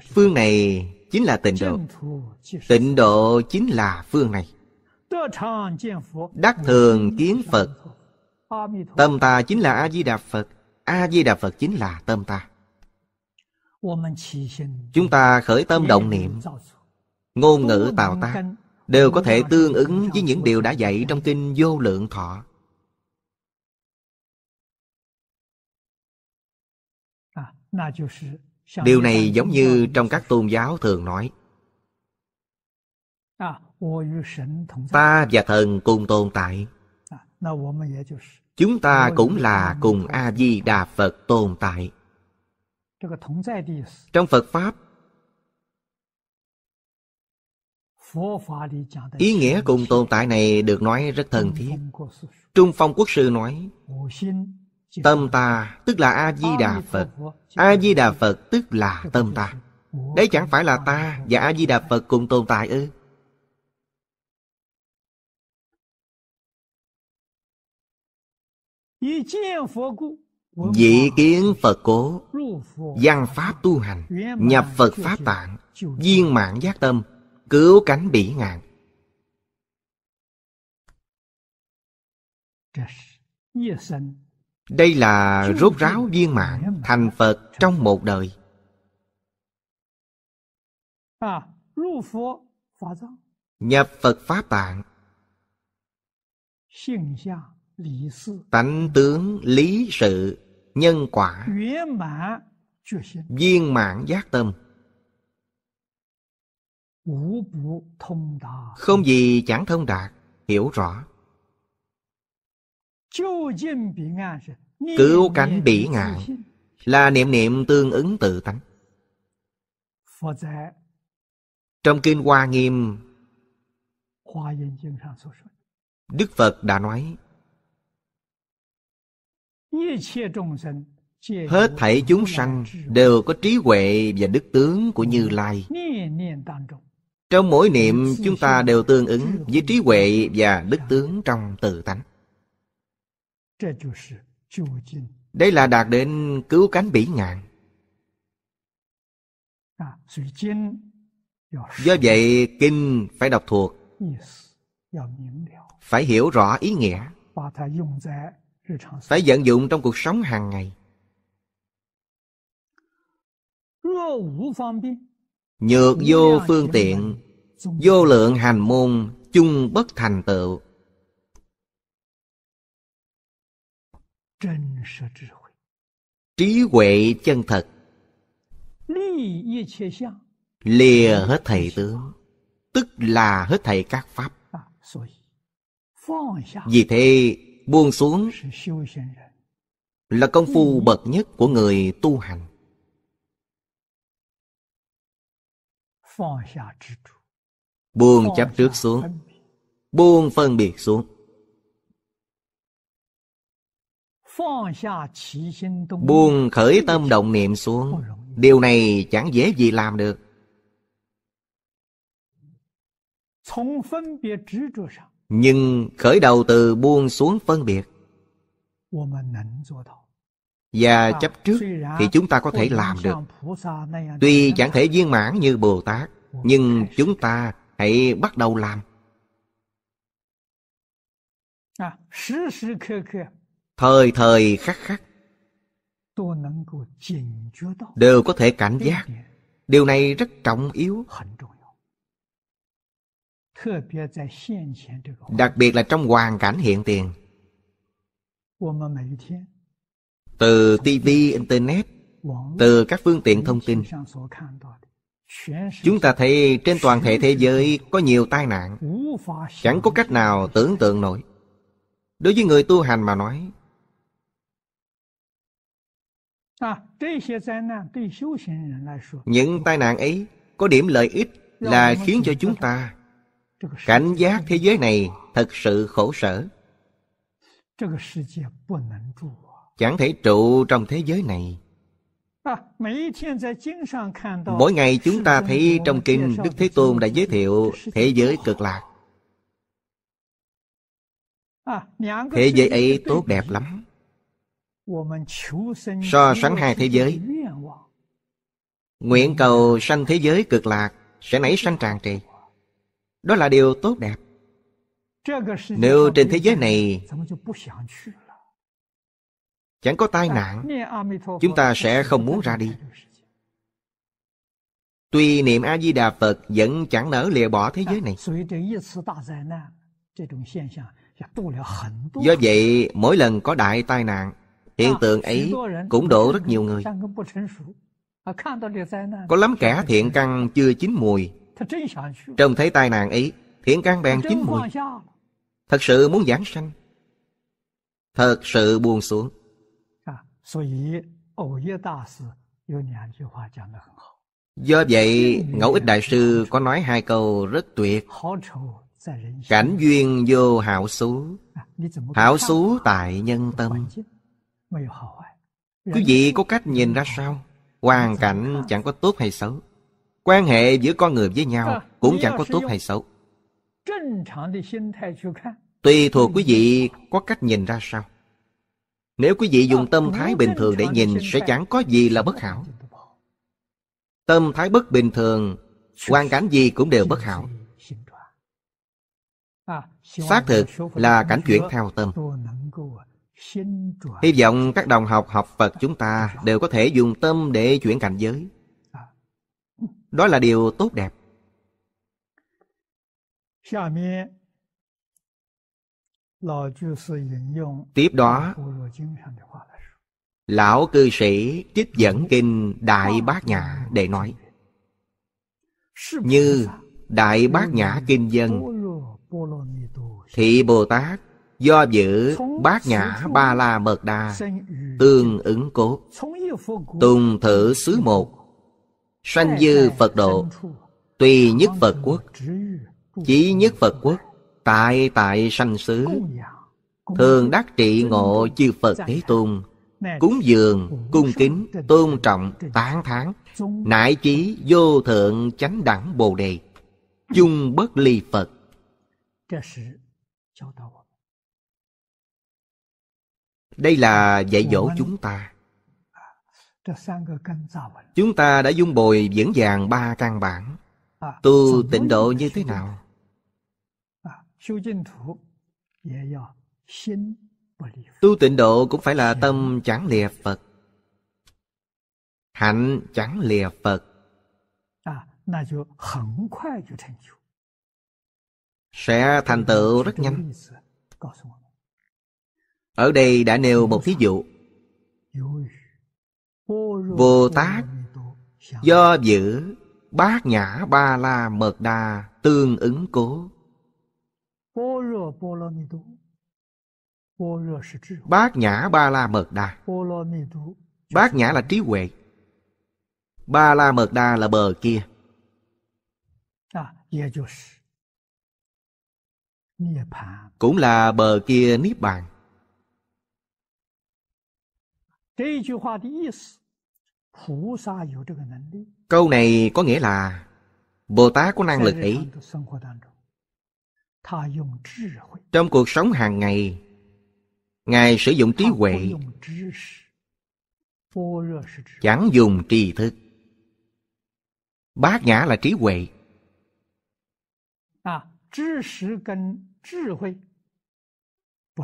Phương này chính là tịnh độ Tịnh độ chính là phương này Đắc thường kiến Phật Tâm ta chính là A-di-đà Phật A-di-đà Phật chính là tâm ta Chúng ta khởi tâm động niệm Ngôn ngữ Tào Tác Đều có thể tương ứng với những điều đã dạy trong kinh vô lượng thọ Điều này giống như trong các tôn giáo thường nói Ta và thần cùng tồn tại Chúng ta cũng là cùng A-di-đà Phật tồn tại trong Phật Pháp, Ý nghĩa cùng tồn tại này được nói rất thân thiết. Trung Phong Quốc Sư nói, Tâm ta tức là A-di-đà Phật. A-di-đà Phật tức là tâm ta. Đấy chẳng phải là ta và A-di-đà Phật cùng tồn tại ư? Ý chiên Phật Dị kiến Phật cố Văn pháp tu hành Nhập Phật pháp tạng Viên mạng giác tâm Cứu cánh bỉ ngạn Đây là rốt ráo viên mạng Thành Phật trong một đời Nhập Phật Pháp Tạng Tánh tướng lý sự nhân quả viên mãn giác tâm không gì chẳng thông đạt hiểu rõ cứu cánh bỉ ngạn là niệm niệm tương ứng tự tánh trong kinh hoa nghiêm đức phật đã nói Hết thảy chúng sanh đều có trí huệ và đức tướng của Như Lai. Trong mỗi niệm chúng ta đều tương ứng với trí huệ và đức tướng trong tự tánh. Đây là đạt đến cứu cánh bỉ ngạn. À, Do vậy, kinh phải đọc thuộc, phải hiểu rõ ý nghĩa phải vận dụng trong cuộc sống hàng ngày nhược vô phương tiện vô lượng hành môn chung bất thành tựu trí huệ chân thật lìa hết thầy tướng tức là hết thầy các pháp à, vì thế buông xuống là công phu bậc nhất của người tu hành buông chấp trước xuống buông phân biệt xuống buông khởi tâm động niệm xuống điều này chẳng dễ gì làm được nhưng khởi đầu từ buông xuống phân biệt và chấp trước thì chúng ta có thể làm được tuy chẳng thể viên mãn như bồ tát nhưng chúng ta hãy bắt đầu làm thời thời khắc khắc đều có thể cảnh giác điều này rất trọng yếu Đặc biệt là trong hoàn cảnh hiện tiền Từ TV, Internet Từ các phương tiện thông tin Chúng ta thấy trên toàn thể thế giới có nhiều tai nạn Chẳng có cách nào tưởng tượng nổi Đối với người tu hành mà nói Những tai nạn ấy có điểm lợi ích là khiến cho chúng ta cảnh giác thế giới này thật sự khổ sở chẳng thể trụ trong thế giới này mỗi ngày chúng ta thấy trong kinh đức thế tôn đã giới thiệu thế giới cực lạc thế giới ấy tốt đẹp lắm so sánh hai thế giới nguyện cầu sanh thế giới cực lạc sẽ nảy sanh tràn trề đó là điều tốt đẹp nếu trên thế giới này chẳng có tai nạn chúng ta sẽ không muốn ra đi tuy niệm a di đà phật vẫn chẳng nỡ lìa bỏ thế giới này do vậy mỗi lần có đại tai nạn hiện tượng ấy cũng đổ rất nhiều người có lắm kẻ thiện căn chưa chín mùi Trông thấy tai nạn ấy Thiện căn bèn chín mùi Thật sự muốn giảng sanh Thật sự buông xuống Do vậy Ngẫu Ích Đại Sư có nói hai câu rất tuyệt Cảnh duyên vô hảo xú dạ, Hảo xú tại nhân tâm Quý vị có cách nhìn ra sao Hoàn dạ, cảnh dạ. chẳng có tốt hay xấu quan hệ giữa con người với nhau ờ, cũng chẳng có tốt hay xấu tùy thuộc quý vị có cách nhìn ra sao nếu quý vị dùng ờ, tâm thái bình thường để nhìn sẽ chẳng có gì là bất hảo tâm thái bất bình thường hoàn cảnh gì cũng đều bất hảo à, xác thực là cảnh chuyển theo tâm hy vọng các đồng học học phật chúng ta đều có thể dùng tâm để chuyển cảnh giới đó là điều tốt đẹp. Tiếp đó, Lão cư sĩ trích dẫn kinh Đại Bát Nhã để nói Như Đại Bát Nhã Kinh Dân Thị Bồ Tát do giữ Bát Nhã Ba La Mật Đa Tương ứng cốt Tùng thử xứ một Sanh dư Phật độ Tùy nhất Phật quốc Chí nhất Phật quốc Tại tại sanh xứ Thường đắc trị ngộ chư Phật Thế Tôn Cúng dường, cung kính, tôn trọng, tán thán Nại chí vô thượng chánh đẳng Bồ Đề Chung bất ly Phật Đây là dạy dỗ chúng ta Chúng ta đã dung bồi dẫn dàng ba căn bản à, Tu tịnh độ như thế nào? À, tu tịnh độ cũng phải là tâm chẳng lìa Phật Hạnh chẳng lìa Phật Sẽ thành tựu rất nhanh Ở đây đã nêu một thí dụ Bồ Tát Do giữ Bát nhã ba la mật đà Tương ứng cố Bát nhã ba la mật đà Bát nhã là trí huệ Ba la mật đà là bờ kia Cũng là bờ kia Niết Bàn Câu này có nghĩa là Bồ Tát có năng lực ấy trong cuộc sống hàng ngày ngài sử dụng trí huệ chẳng dùng tri thức bát nhã là trí huệ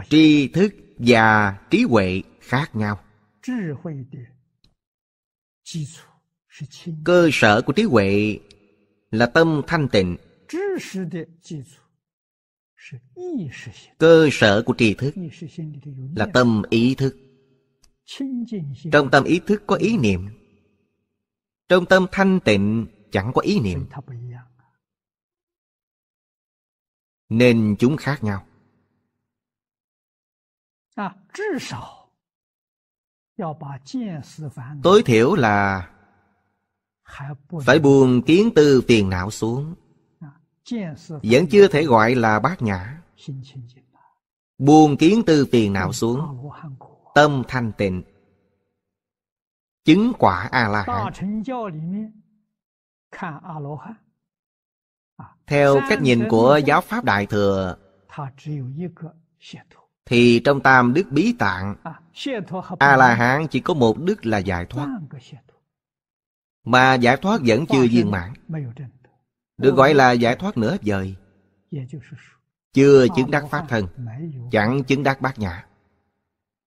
tri thức và trí huệ khác nhau Cơ sở của trí huệ là tâm thanh tịnh. Cơ sở của tri thức là tâm ý thức. Trong tâm ý thức có ý niệm. Trong tâm thanh tịnh chẳng có ý niệm. Nên chúng khác nhau. À, tối thiểu là phải buông kiến tư phiền não xuống vẫn chưa thể gọi là bát nhã buông kiến tư phiền não xuống tâm thanh tịnh chứng quả a la hán theo cách nhìn của giáo pháp đại thừa thì trong tam đức bí tạng à, a la hán chỉ có một đức là giải thoát mà giải thoát vẫn chưa viên mãn được gọi là giải thoát nửa vời dạ chưa chứng đắc pháp thân chẳng chứng đắc bát nhã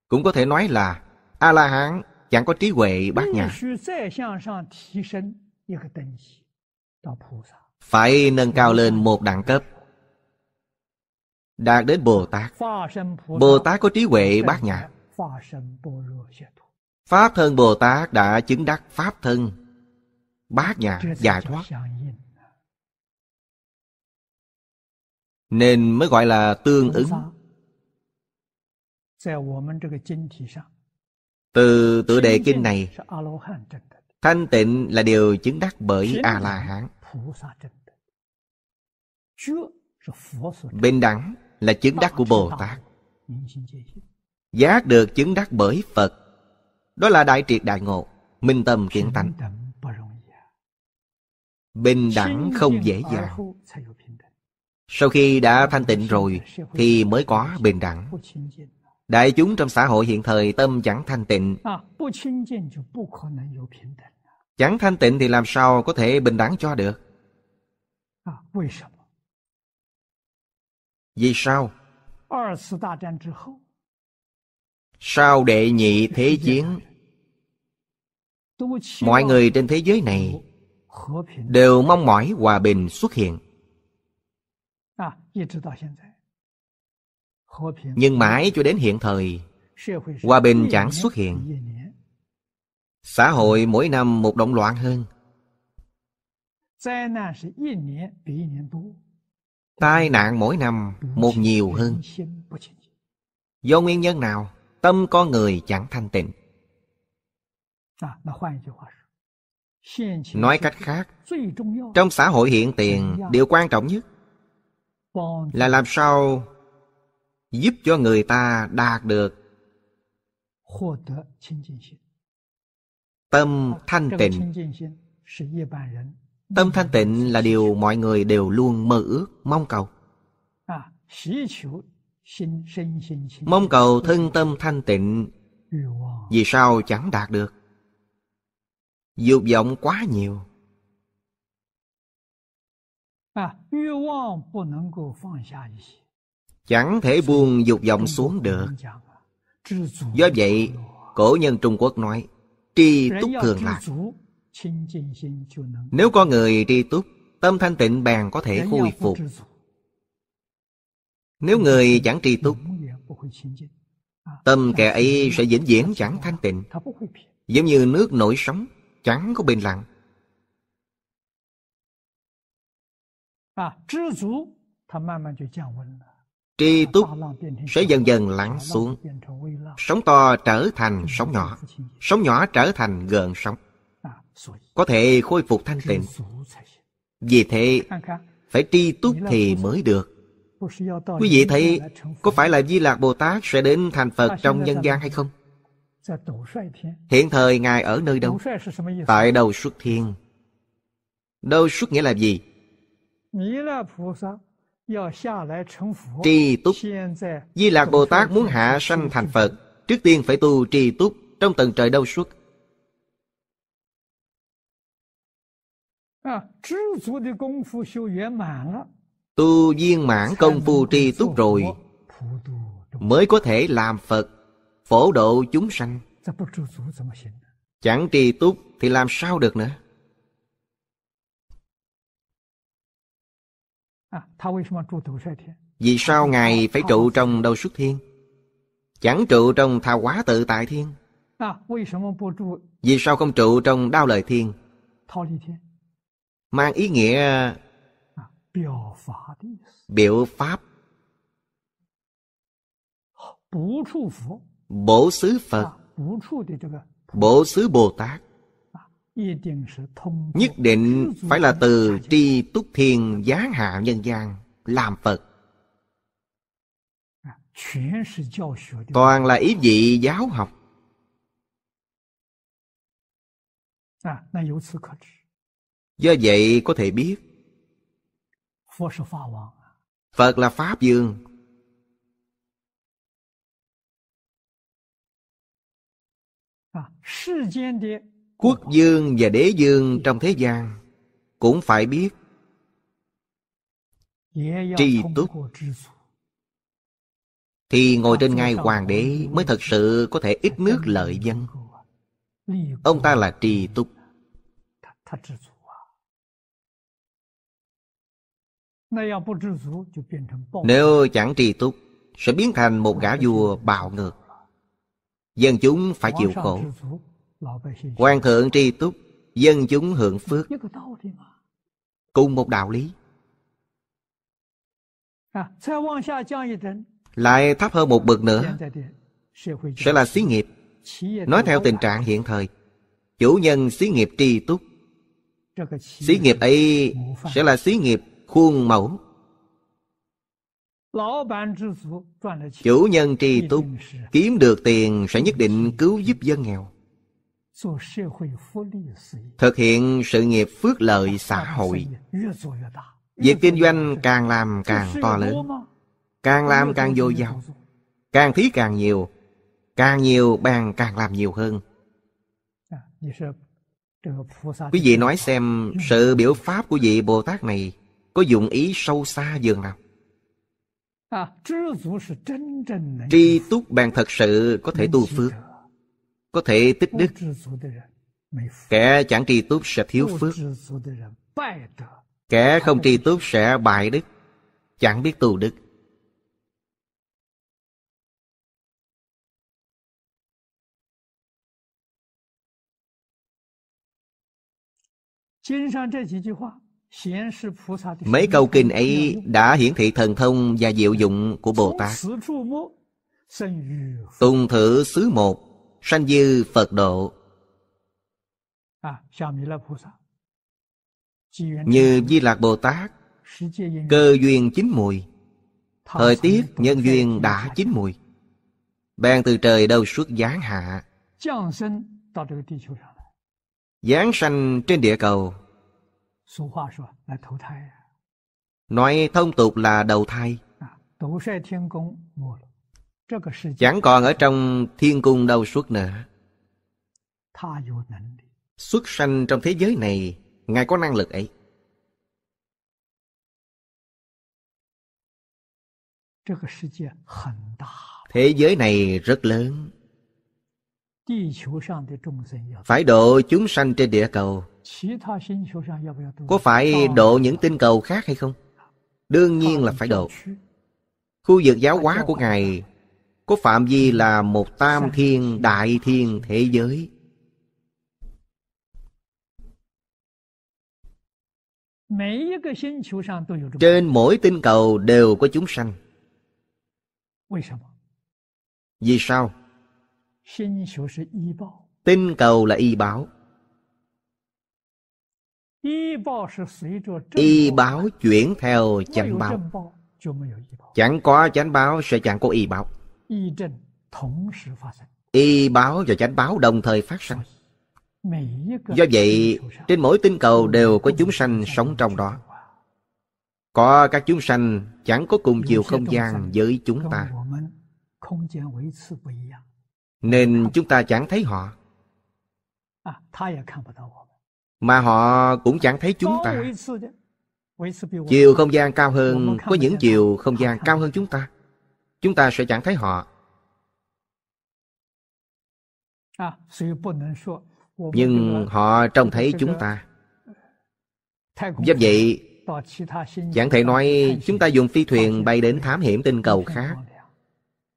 cũng có thể nói là a la hán chẳng có trí huệ bát nhã phải nâng cao lên một đẳng cấp đạt đến Bồ Tát. Bồ Tát có trí huệ bát nhã. Pháp thân Bồ Tát đã chứng đắc Pháp thân bát nhã giải thoát. Nên mới gọi là tương ứng. Từ tự đề kinh này, thanh tịnh là điều chứng đắc bởi A-la-hán. Bình đẳng là chứng đắc của Bồ Tát. Giác được chứng đắc bởi Phật. Đó là đại triệt đại ngộ, minh tâm kiến tánh. Bình đẳng không dễ dàng. Sau khi đã thanh tịnh rồi thì mới có bình đẳng. Đại chúng trong xã hội hiện thời tâm chẳng thanh tịnh. Chẳng thanh tịnh thì làm sao có thể bình đẳng cho được? Vì sao? Sau đệ nhị thế chiến, mọi người trên thế giới này đều mong mỏi hòa bình xuất hiện. Nhưng mãi cho đến hiện thời, hòa bình chẳng xuất hiện. Xã hội mỗi năm một động loạn hơn tai nạn mỗi năm một nhiều hơn do nguyên nhân nào tâm con người chẳng thanh tịnh nói cách khác trong xã hội hiện tiền điều quan trọng nhất là làm sao giúp cho người ta đạt được tâm thanh tịnh Tâm thanh tịnh là điều mọi người đều luôn mơ ước, mong cầu. À, mong cầu thân tâm thanh tịnh Vì sao chẳng đạt được Dục vọng quá nhiều Chẳng thể buông dục vọng xuống được Do vậy, cổ nhân Trung Quốc nói Tri túc thường lạc nếu có người tri túc, tâm thanh tịnh bèn có thể khôi phục. Nếu người chẳng tri túc, tâm kẻ ấy sẽ vĩnh viễn chẳng thanh tịnh. Giống như nước nổi sóng, chẳng có bình lặng. Tri túc sẽ dần dần lắng xuống. Sóng to trở thành sóng nhỏ. Sóng nhỏ trở thành gợn sóng có thể khôi phục thanh tịnh vì thế phải tri túc thì mới được quý vị thấy có phải là di lạc bồ tát sẽ đến thành phật trong nhân gian hay không hiện thời ngài ở nơi đâu tại đầu xuất thiên đâu xuất nghĩa là gì tri túc di lạc bồ tát muốn hạ sanh thành phật trước tiên phải tu tri túc trong tầng trời đâu xuất Tu viên mãn công phu tri túc rồi Mới có thể làm Phật Phổ độ chúng sanh Chẳng tri túc thì làm sao được nữa à, Vì sao Ngài phải trụ trong đầu xuất thiên Chẳng trụ trong thao quá tự tại thiên à, Vì sao không trụ trong đao lời thiên mang ý nghĩa ờ, biểu pháp bổ xứ phật bổ xứ bồ tát nhất định phải là từ tri túc thiên giáng hạ nhân gian làm phật toàn là ý vị giáo học Do vậy có thể biết Phật là Pháp Dương Quốc dương và đế dương trong thế gian Cũng phải biết Tri túc Thì ngồi trên ngai hoàng đế Mới thật sự có thể ít nước lợi dân Ông ta là trì túc Nếu chẳng trì túc Sẽ biến thành một gã vua bạo ngược Dân chúng phải chịu khổ Hoàng thượng tri túc Dân chúng hưởng phước Cùng một đạo lý à, Lại thấp hơn một bậc nữa Sẽ là xí nghiệp Nói theo tình trạng hiện thời Chủ nhân xí nghiệp tri túc Xí nghiệp ấy sẽ là xí nghiệp khuôn mẫu chủ nhân tri túc kiếm được tiền sẽ nhất định cứu giúp dân nghèo thực hiện sự nghiệp phước lợi xã hội việc kinh doanh càng làm càng to lớn càng làm càng dồi dào càng thí càng nhiều càng nhiều bàn càng làm nhiều hơn quý vị nói xem sự biểu pháp của vị bồ tát này có dụng ý sâu xa dường nào à, tri túc bạn thật sự có thể tu phước có thể tích đức kẻ chẳng tri túc sẽ thiếu phước kẻ không tri túc sẽ bại đức chẳng biết tu đức Mấy câu kinh ấy đã hiển thị thần thông và diệu dụng của Bồ Tát. Tùng thử xứ một, sanh dư Phật độ. À, như Di Lạc Bồ Tát, cơ duyên chín mùi, thời tiết nhân duyên đã chín mùi. Ban từ trời đâu suốt giáng hạ. Giáng sanh trên địa cầu Nói thông tục là đầu thai. Chẳng còn ở trong thiên cung đâu suốt nữa. Xuất sanh trong thế giới này, Ngài có năng lực ấy. Thế giới này rất lớn. Phải độ chúng sanh trên địa cầu có phải độ những tinh cầu khác hay không? Đương nhiên là phải độ. Khu vực giáo hóa của Ngài có phạm vi là một tam thiên đại thiên thế giới. Trên mỗi tinh cầu đều có chúng sanh. Vì sao? Tinh cầu là y báo y báo chuyển theo chánh báo chẳng có chánh báo sẽ chẳng có y báo y báo và chánh báo đồng thời phát sinh do vậy trên mỗi tinh cầu đều có chúng sanh sống trong đó có các chúng sanh chẳng có cùng chiều không gian với chúng ta nên chúng ta chẳng thấy họ mà họ cũng chẳng thấy chúng ta chiều không gian cao hơn có những chiều không gian cao hơn chúng ta chúng ta sẽ chẳng thấy họ nhưng họ trông thấy chúng ta do vậy chẳng thể nói chúng ta dùng phi thuyền bay đến thám hiểm tinh cầu khác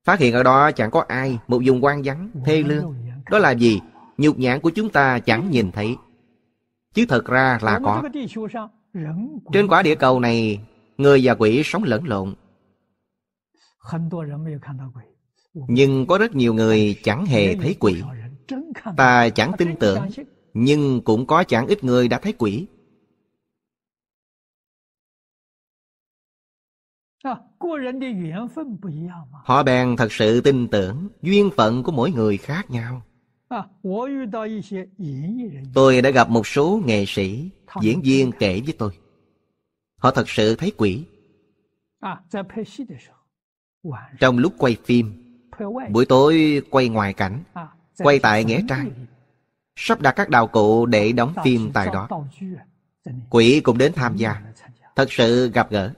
phát hiện ở đó chẳng có ai một vùng quan vắng thê lương đó là gì nhục nhãn của chúng ta chẳng nhìn thấy chứ thật ra là có trên quả địa cầu này người và quỷ sống lẫn lộn nhưng có rất nhiều người chẳng hề thấy quỷ ta chẳng tin tưởng nhưng cũng có chẳng ít người đã thấy quỷ à họ bèn thật sự tin tưởng duyên phận của mỗi người khác nhau À, tôi đã gặp một số nghệ sĩ, diễn viên kể với tôi. Họ thật sự thấy quỷ. À, Trong lúc quay phim, buổi tối quay ngoài cảnh, à, quay tại Nghĩa Trang, sắp đặt các đạo cụ để đóng phim tại đó. Quỷ cũng đến tham gia, thật sự gặp gỡ.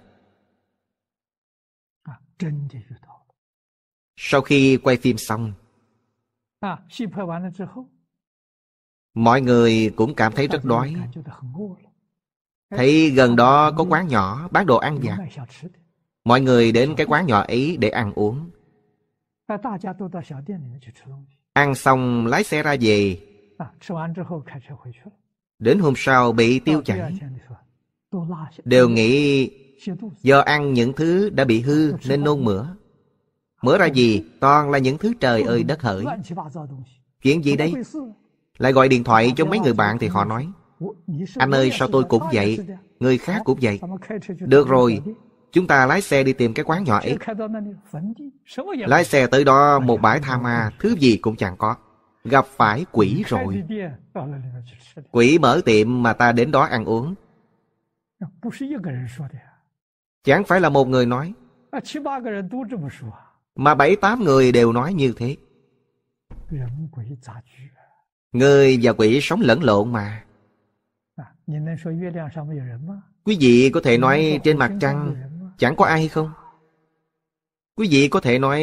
Sau khi quay phim xong, mọi người cũng cảm thấy rất đói Thấy gần đó có quán nhỏ bán đồ ăn vặt Mọi người đến cái quán nhỏ ấy để ăn uống Ăn xong lái xe ra về Đến hôm sau bị tiêu chảy Đều nghĩ do ăn những thứ đã bị hư nên nôn mửa Mở ra gì toàn là những thứ trời ơi đất hỡi Chuyện gì đây Lại gọi điện thoại cho mấy người bạn thì họ nói Anh ơi sao tôi cũng vậy Người khác cũng vậy Được rồi Chúng ta lái xe đi tìm cái quán nhỏ ấy Lái xe tới đó một bãi tha ma Thứ gì cũng chẳng có Gặp phải quỷ rồi Quỷ mở tiệm mà ta đến đó ăn uống Chẳng phải là một người nói mà bảy tám người đều nói như thế Người và quỷ sống lẫn lộn mà Quý vị có thể nói trên mặt trăng chẳng có ai không? Quý vị có thể nói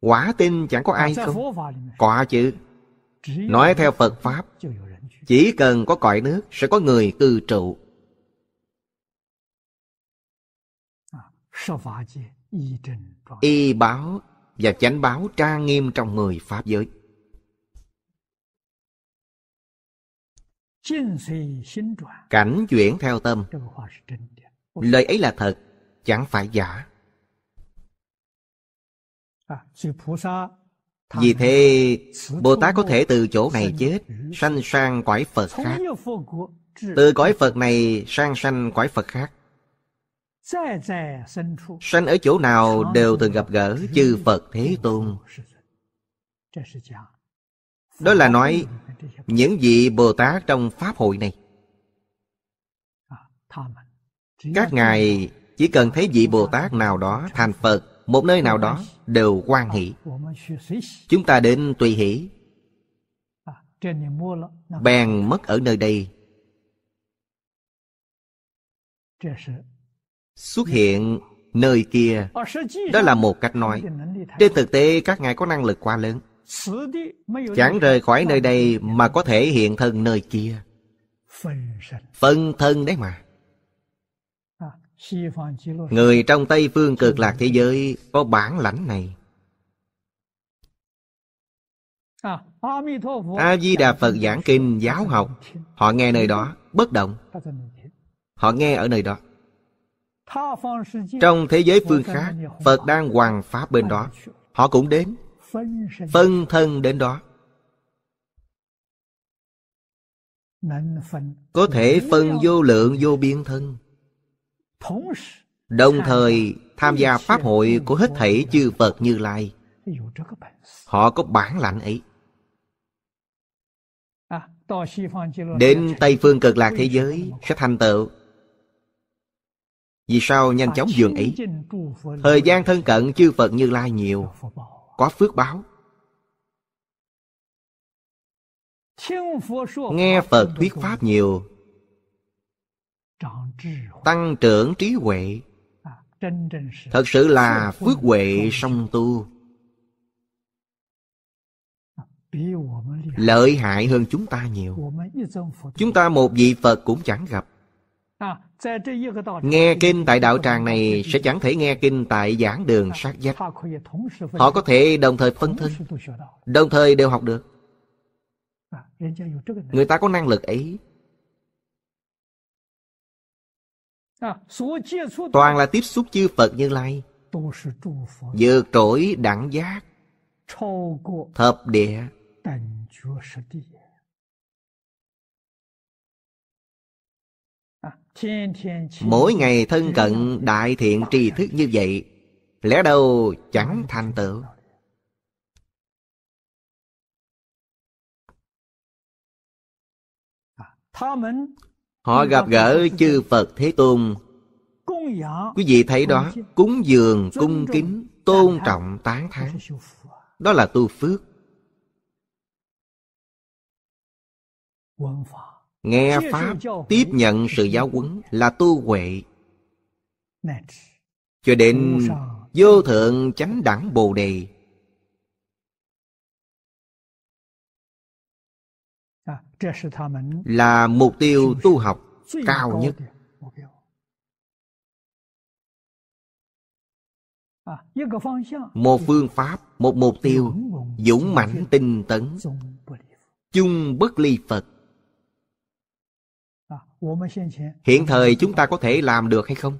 quả tin chẳng có ai không? Có chứ Nói theo Phật Pháp Chỉ cần có cõi nước sẽ có người cư trụ Phật Pháp y báo và chánh báo tra nghiêm trong người pháp giới cảnh chuyển theo tâm lời ấy là thật chẳng phải giả vì thế bồ tát có thể từ chỗ này chết sanh sang cõi phật khác từ cõi phật này sang sanh cõi phật khác Sanh ở chỗ nào đều từng gặp gỡ chư Phật Thế Tôn Đó là nói những vị Bồ Tát trong Pháp hội này à, Các ngài chỉ cần thấy vị Bồ Tát nào đó thành Phật Một nơi nào đó đều quan hỷ Chúng ta đến tùy hỷ à, Bèn mất ở nơi đây xuất hiện nơi kia đó là một cách nói trên thực tế các ngài có năng lực quá lớn chẳng rời khỏi nơi đây mà có thể hiện thân nơi kia phân thân đấy mà người trong tây phương cực lạc thế giới có bản lãnh này a di đà phật giảng kinh giáo học họ nghe nơi đó bất động họ nghe ở nơi đó trong thế giới phương khác Phật đang hoàn pháp bên đó Họ cũng đến Phân thân đến đó Có thể phân vô lượng vô biên thân Đồng thời tham gia pháp hội của hết thảy chư Phật Như Lai Họ có bản lãnh ấy à, Đến Tây Phương cực lạc thế giới sẽ thành tựu vì sao nhanh chóng dường ý Thời gian thân cận chư Phật Như Lai nhiều Có phước báo Nghe Phật thuyết Pháp nhiều Tăng trưởng trí huệ Thật sự là phước huệ song tu Lợi hại hơn chúng ta nhiều Chúng ta một vị Phật cũng chẳng gặp Nghe kinh tại đạo tràng này sẽ chẳng thể nghe kinh tại giảng đường sát giác. Họ có thể đồng thời phân thân, đồng thời đều học được. Người ta có năng lực ấy. Toàn là tiếp xúc chư Phật Như Lai. Dược trỗi đẳng giác, thập địa. Mỗi ngày thân cận đại thiện tri thức như vậy Lẽ đâu chẳng thành tựu Họ gặp gỡ chư Phật Thế Tôn Quý vị thấy đó Cúng dường, cung kính, tôn trọng, tán thán Đó là tu phước nghe pháp tiếp nhận sự giáo huấn là tu huệ cho đến vô thượng chánh đẳng bồ đề à, là mục tiêu tu học cao nhất à, một phương pháp một mục tiêu dũng mãnh tinh tấn chung bất ly phật hiện thời chúng ta có thể làm được hay không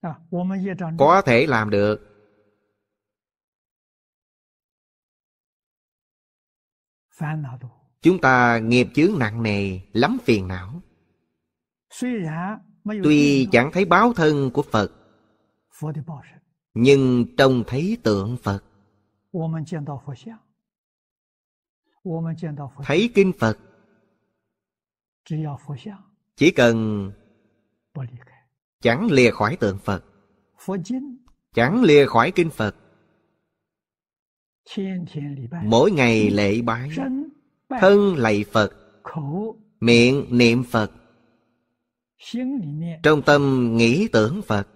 à, có thể làm được chúng ta nghiệp chướng nặng nề lắm phiền não tuy chẳng thấy báo thân của phật nhưng trông thấy tượng phật thấy kinh phật chỉ cần chẳng lìa khỏi tượng phật chẳng lìa khỏi kinh phật mỗi ngày lễ bái thân lạy phật miệng niệm phật trong tâm nghĩ tưởng phật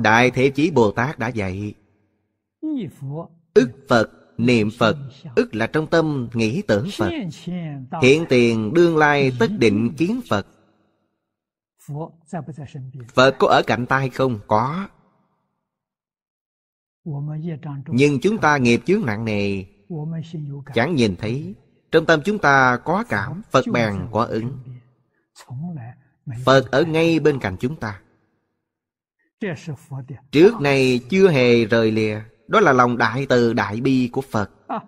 đại thế chí bồ tát đã dạy Ức Phật, niệm Phật Ức là trong tâm nghĩ tưởng Phật Hiện tiền đương lai tất định kiến Phật Phật có ở cạnh tay không? Có Nhưng chúng ta nghiệp chướng nặng nề Chẳng nhìn thấy Trong tâm chúng ta có cảm Phật bèn có ứng Phật ở ngay bên cạnh chúng ta Trước này chưa hề rời lìa đó là lòng đại từ đại bi của phật à,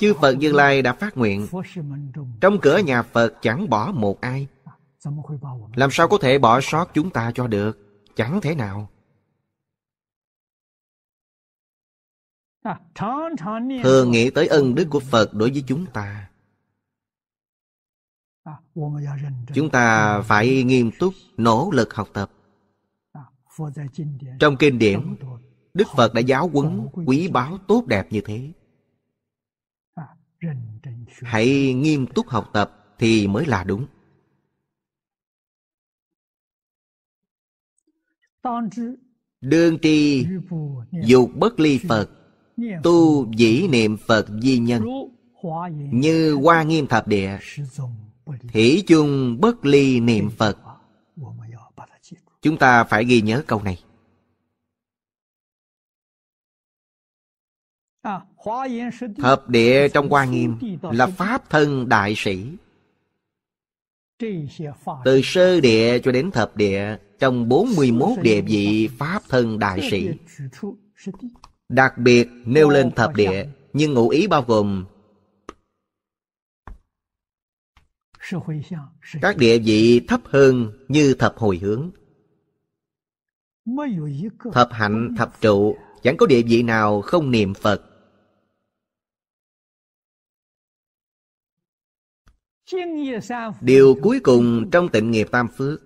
chư phật như lai đã phát nguyện trong cửa nhà phật chẳng bỏ một ai à, à? làm sao có thể bỏ sót chúng ta cho được chẳng thể nào thường nghĩ tới ân đức của phật đối với chúng ta chúng ta phải nghiêm túc nỗ lực học tập trong kinh điển Đức Phật đã giáo huấn quý báu tốt đẹp như thế. Hãy nghiêm túc học tập thì mới là đúng. Đương tri dục bất ly Phật Tu dĩ niệm Phật di nhân Như hoa nghiêm thập địa Thủy chung bất ly niệm Phật Chúng ta phải ghi nhớ câu này Hợp địa trong Hoa Nghiêm là Pháp thân đại sĩ. Từ sơ địa cho đến thập địa Trong 41 địa vị Pháp thân đại sĩ Đặc biệt nêu lên thập địa Nhưng ngụ ý bao gồm Các địa vị thấp hơn như thập hồi hướng Thập hạnh, thập trụ Chẳng có địa vị nào không niệm Phật Điều cuối cùng trong tịnh nghiệp tam phước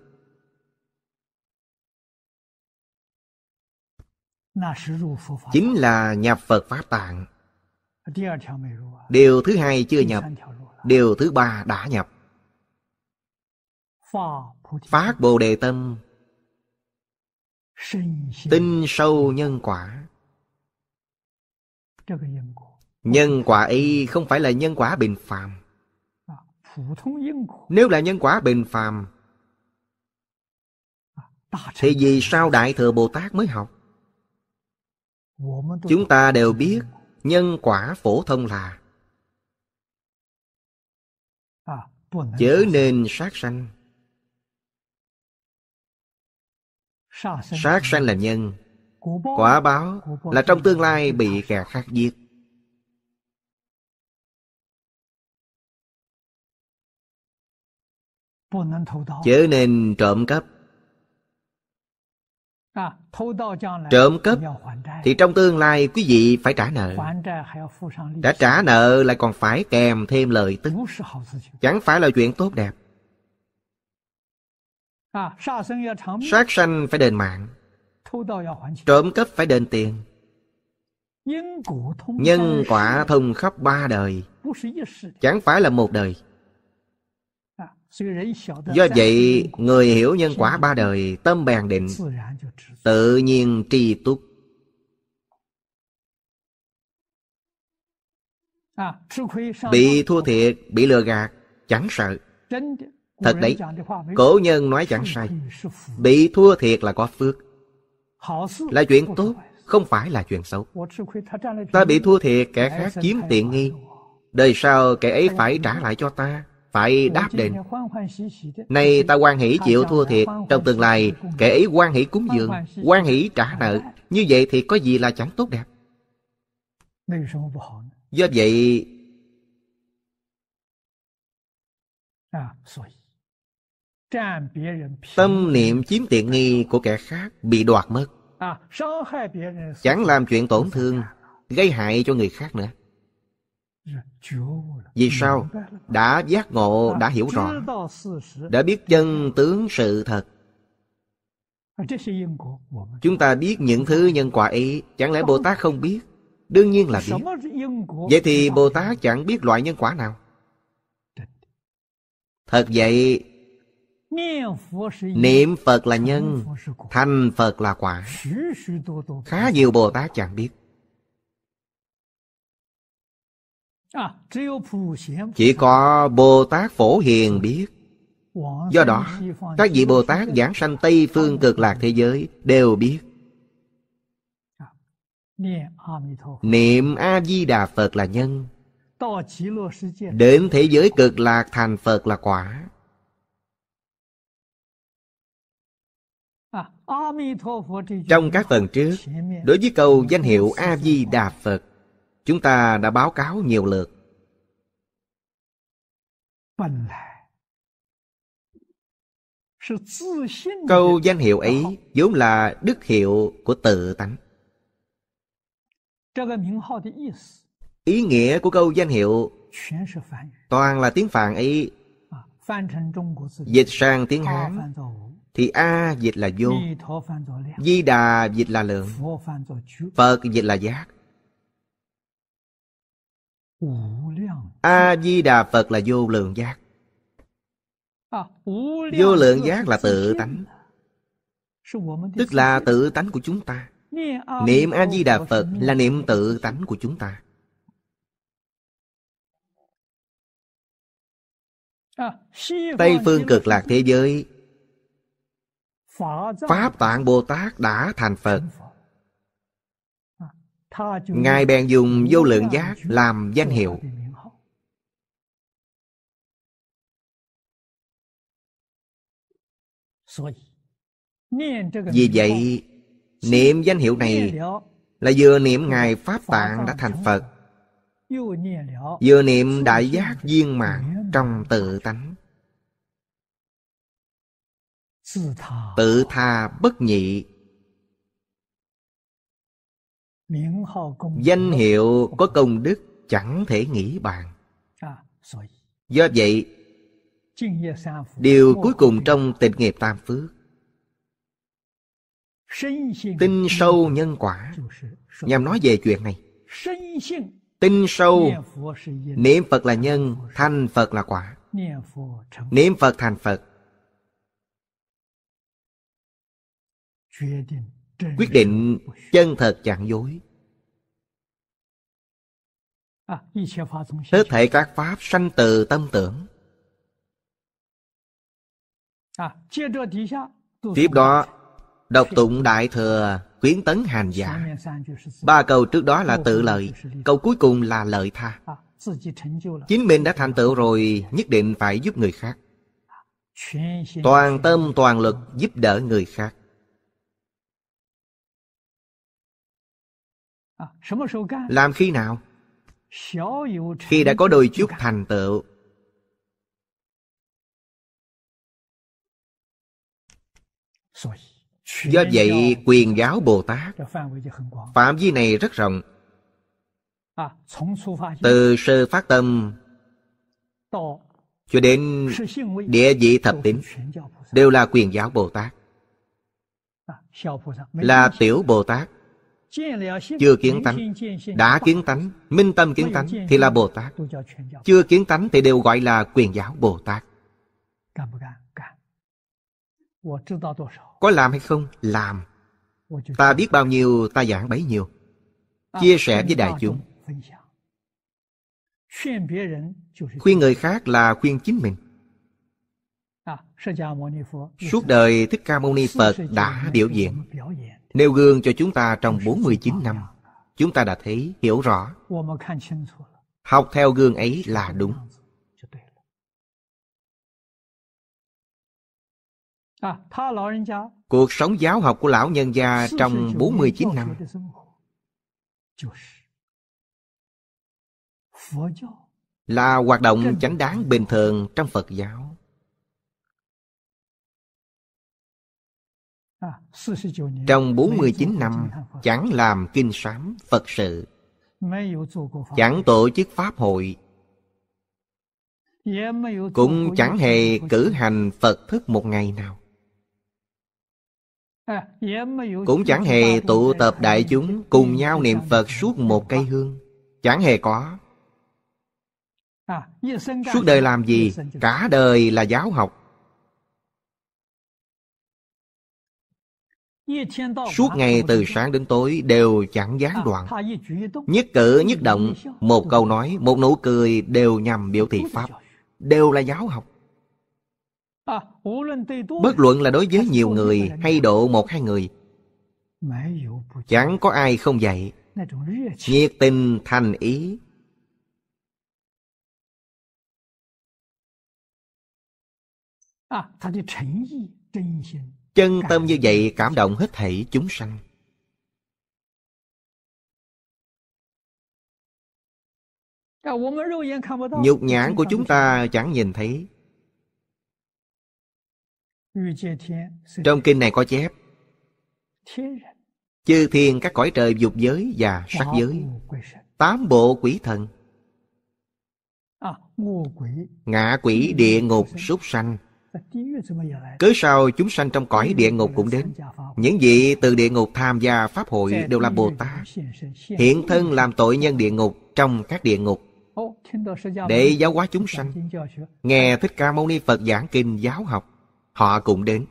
Chính là nhập Phật Pháp Tạng Điều thứ hai chưa nhập Điều thứ ba đã nhập Phát Bồ Đề Tâm tin sâu nhân quả Nhân quả ấy không phải là nhân quả bình phàm nếu là nhân quả bình phàm à, Thì vì sao Đại Thừa Bồ Tát mới học Chúng ta đều biết Nhân quả phổ thông là à, Chớ nên sát sanh Sát sanh là nhân Quả báo là trong tương lai bị kẻ khác giết chớ nên trộm cắp trộm cắp thì trong tương lai quý vị phải trả nợ đã trả nợ lại còn phải kèm thêm lời tức chẳng phải là chuyện tốt đẹp à, sát sanh phải đền mạng trộm cắp phải đền tiền nhân quả thông khắp ba đời chẳng phải là một đời Do vậy, người hiểu nhân quả ba đời tâm bèn định, tự nhiên tri túc. Bị thua thiệt, bị lừa gạt, chẳng sợ. Thật đấy, cổ nhân nói chẳng sai. Bị thua thiệt là có phước. Là chuyện tốt, không phải là chuyện xấu. Ta bị thua thiệt, kẻ khác chiếm tiện nghi. Đời sau kẻ ấy phải trả lại cho ta phải đáp đền nay ta quan hỷ chịu thua thiệt trong tương lai kể ý quan hỷ cúng dường quan hỷ trả nợ như vậy thì có gì là chẳng tốt đẹp do vậy à, tâm niệm chiếm tiện nghi của kẻ khác bị đoạt mất à, chẳng làm chuyện tổn thương gây hại cho người khác nữa vì sao? Đã giác ngộ, đã hiểu rõ Đã biết chân tướng sự thật Chúng ta biết những thứ nhân quả ấy Chẳng lẽ Bồ Tát không biết? Đương nhiên là biết Vậy thì Bồ Tát chẳng biết loại nhân quả nào Thật vậy Niệm Phật là nhân Thành Phật là quả Khá nhiều Bồ Tát chẳng biết À, chỉ có bồ tát phổ hiền biết do đó các vị bồ tát giảng sanh tây phương cực lạc thế giới đều biết à, niệm a di đà phật là nhân đến thế giới cực lạc thành phật là quả à, trong các phần trước đối với câu danh hiệu a di đà phật Chúng ta đã báo cáo nhiều lượt. Câu danh hiệu ấy vốn là đức hiệu của tự tánh. Ý nghĩa của câu danh hiệu toàn là tiếng Phạn ấy. À, dịch sang tiếng Hán thì A dịch là vô, Di Đà dịch là lượng, Phật dịch là giác a di đà phật là vô lượng giác à, vô lượng giác là tự tánh tức là tự tánh của chúng ta niệm a di đà phật là niệm tự tánh của chúng ta à, tây phương cực lạc thế giới pháp tạng bồ tát đã thành phật Ngài bèn dùng vô lượng giác làm danh hiệu Vì vậy Niệm danh hiệu này Là vừa niệm Ngài Pháp Tạng đã thành Phật Vừa niệm Đại Giác Viên Mạng Trong tự tánh Tự tha bất nhị danh hiệu có công đức chẳng thể nghĩ bàn à, do vậy điều cuối cùng trong tịnh nghiệp tam phước tin sâu nhân quả nhằm nói về chuyện này tin sâu niệm phật là nhân thành phật là quả niệm phật thành phật quyết định chân thật chẳng dối hết thể các pháp sanh từ tâm tưởng tiếp đó đọc tụng đại thừa khuyến tấn hành giả ba câu trước đó là tự lợi câu cuối cùng là lợi tha chính mình đã thành tựu rồi nhất định phải giúp người khác toàn tâm toàn lực giúp đỡ người khác À, làm khi nào khi đã có đôi chút thành tựu do vậy quyền giáo bồ tát phạm vi này rất rộng à, từ sơ phát tâm cho đến địa vị thập tính đều là quyền giáo bồ tát à, là tiểu bồ tát chưa kiến tánh Đã kiến tánh Minh tâm kiến tánh thì là Bồ Tát Chưa kiến tánh thì đều gọi là quyền giáo Bồ Tát Có làm hay không? Làm Ta biết bao nhiêu ta giảng bấy nhiêu Chia sẻ với đại chúng Khuyên người khác là khuyên chính mình Suốt đời Thích Ca Mâu Ni Phật đã biểu diễn Nêu gương cho chúng ta trong 49 năm Chúng ta đã thấy hiểu rõ Học theo gương ấy là đúng Cuộc sống giáo học của lão nhân gia trong 49 năm là hoạt động chánh đáng bình thường trong Phật giáo. Trong 49 năm chẳng làm kinh sám Phật sự Chẳng tổ chức Pháp hội Cũng chẳng hề cử hành Phật thức một ngày nào Cũng chẳng hề tụ tập đại chúng Cùng nhau niệm Phật suốt một cây hương Chẳng hề có Suốt đời làm gì? Cả đời là giáo học Suốt ngày từ sáng đến tối đều chẳng gián đoạn Nhất cử nhất động Một câu nói, một nụ cười Đều nhằm biểu thị Pháp Đều là giáo học Bất luận là đối với nhiều người Hay độ một hai người Chẳng có ai không dạy Nhiệt tình thành ý À, Chân tâm như vậy cảm động hết thảy chúng sanh. Nhục nhãn của chúng ta chẳng nhìn thấy. Trong kinh này có chép Chư thiên các cõi trời dục giới và sắc giới Tám bộ quỷ thần à, Ngạ quỷ địa ngục súc sanh cứ sao chúng sanh trong cõi địa ngục cũng đến Những vị từ địa ngục tham gia Pháp hội đều là Bồ Tát Hiện thân làm tội nhân địa ngục trong các địa ngục Để giáo hóa chúng sanh Nghe Thích Ca Mâu Ni Phật giảng kinh giáo học Họ cũng đến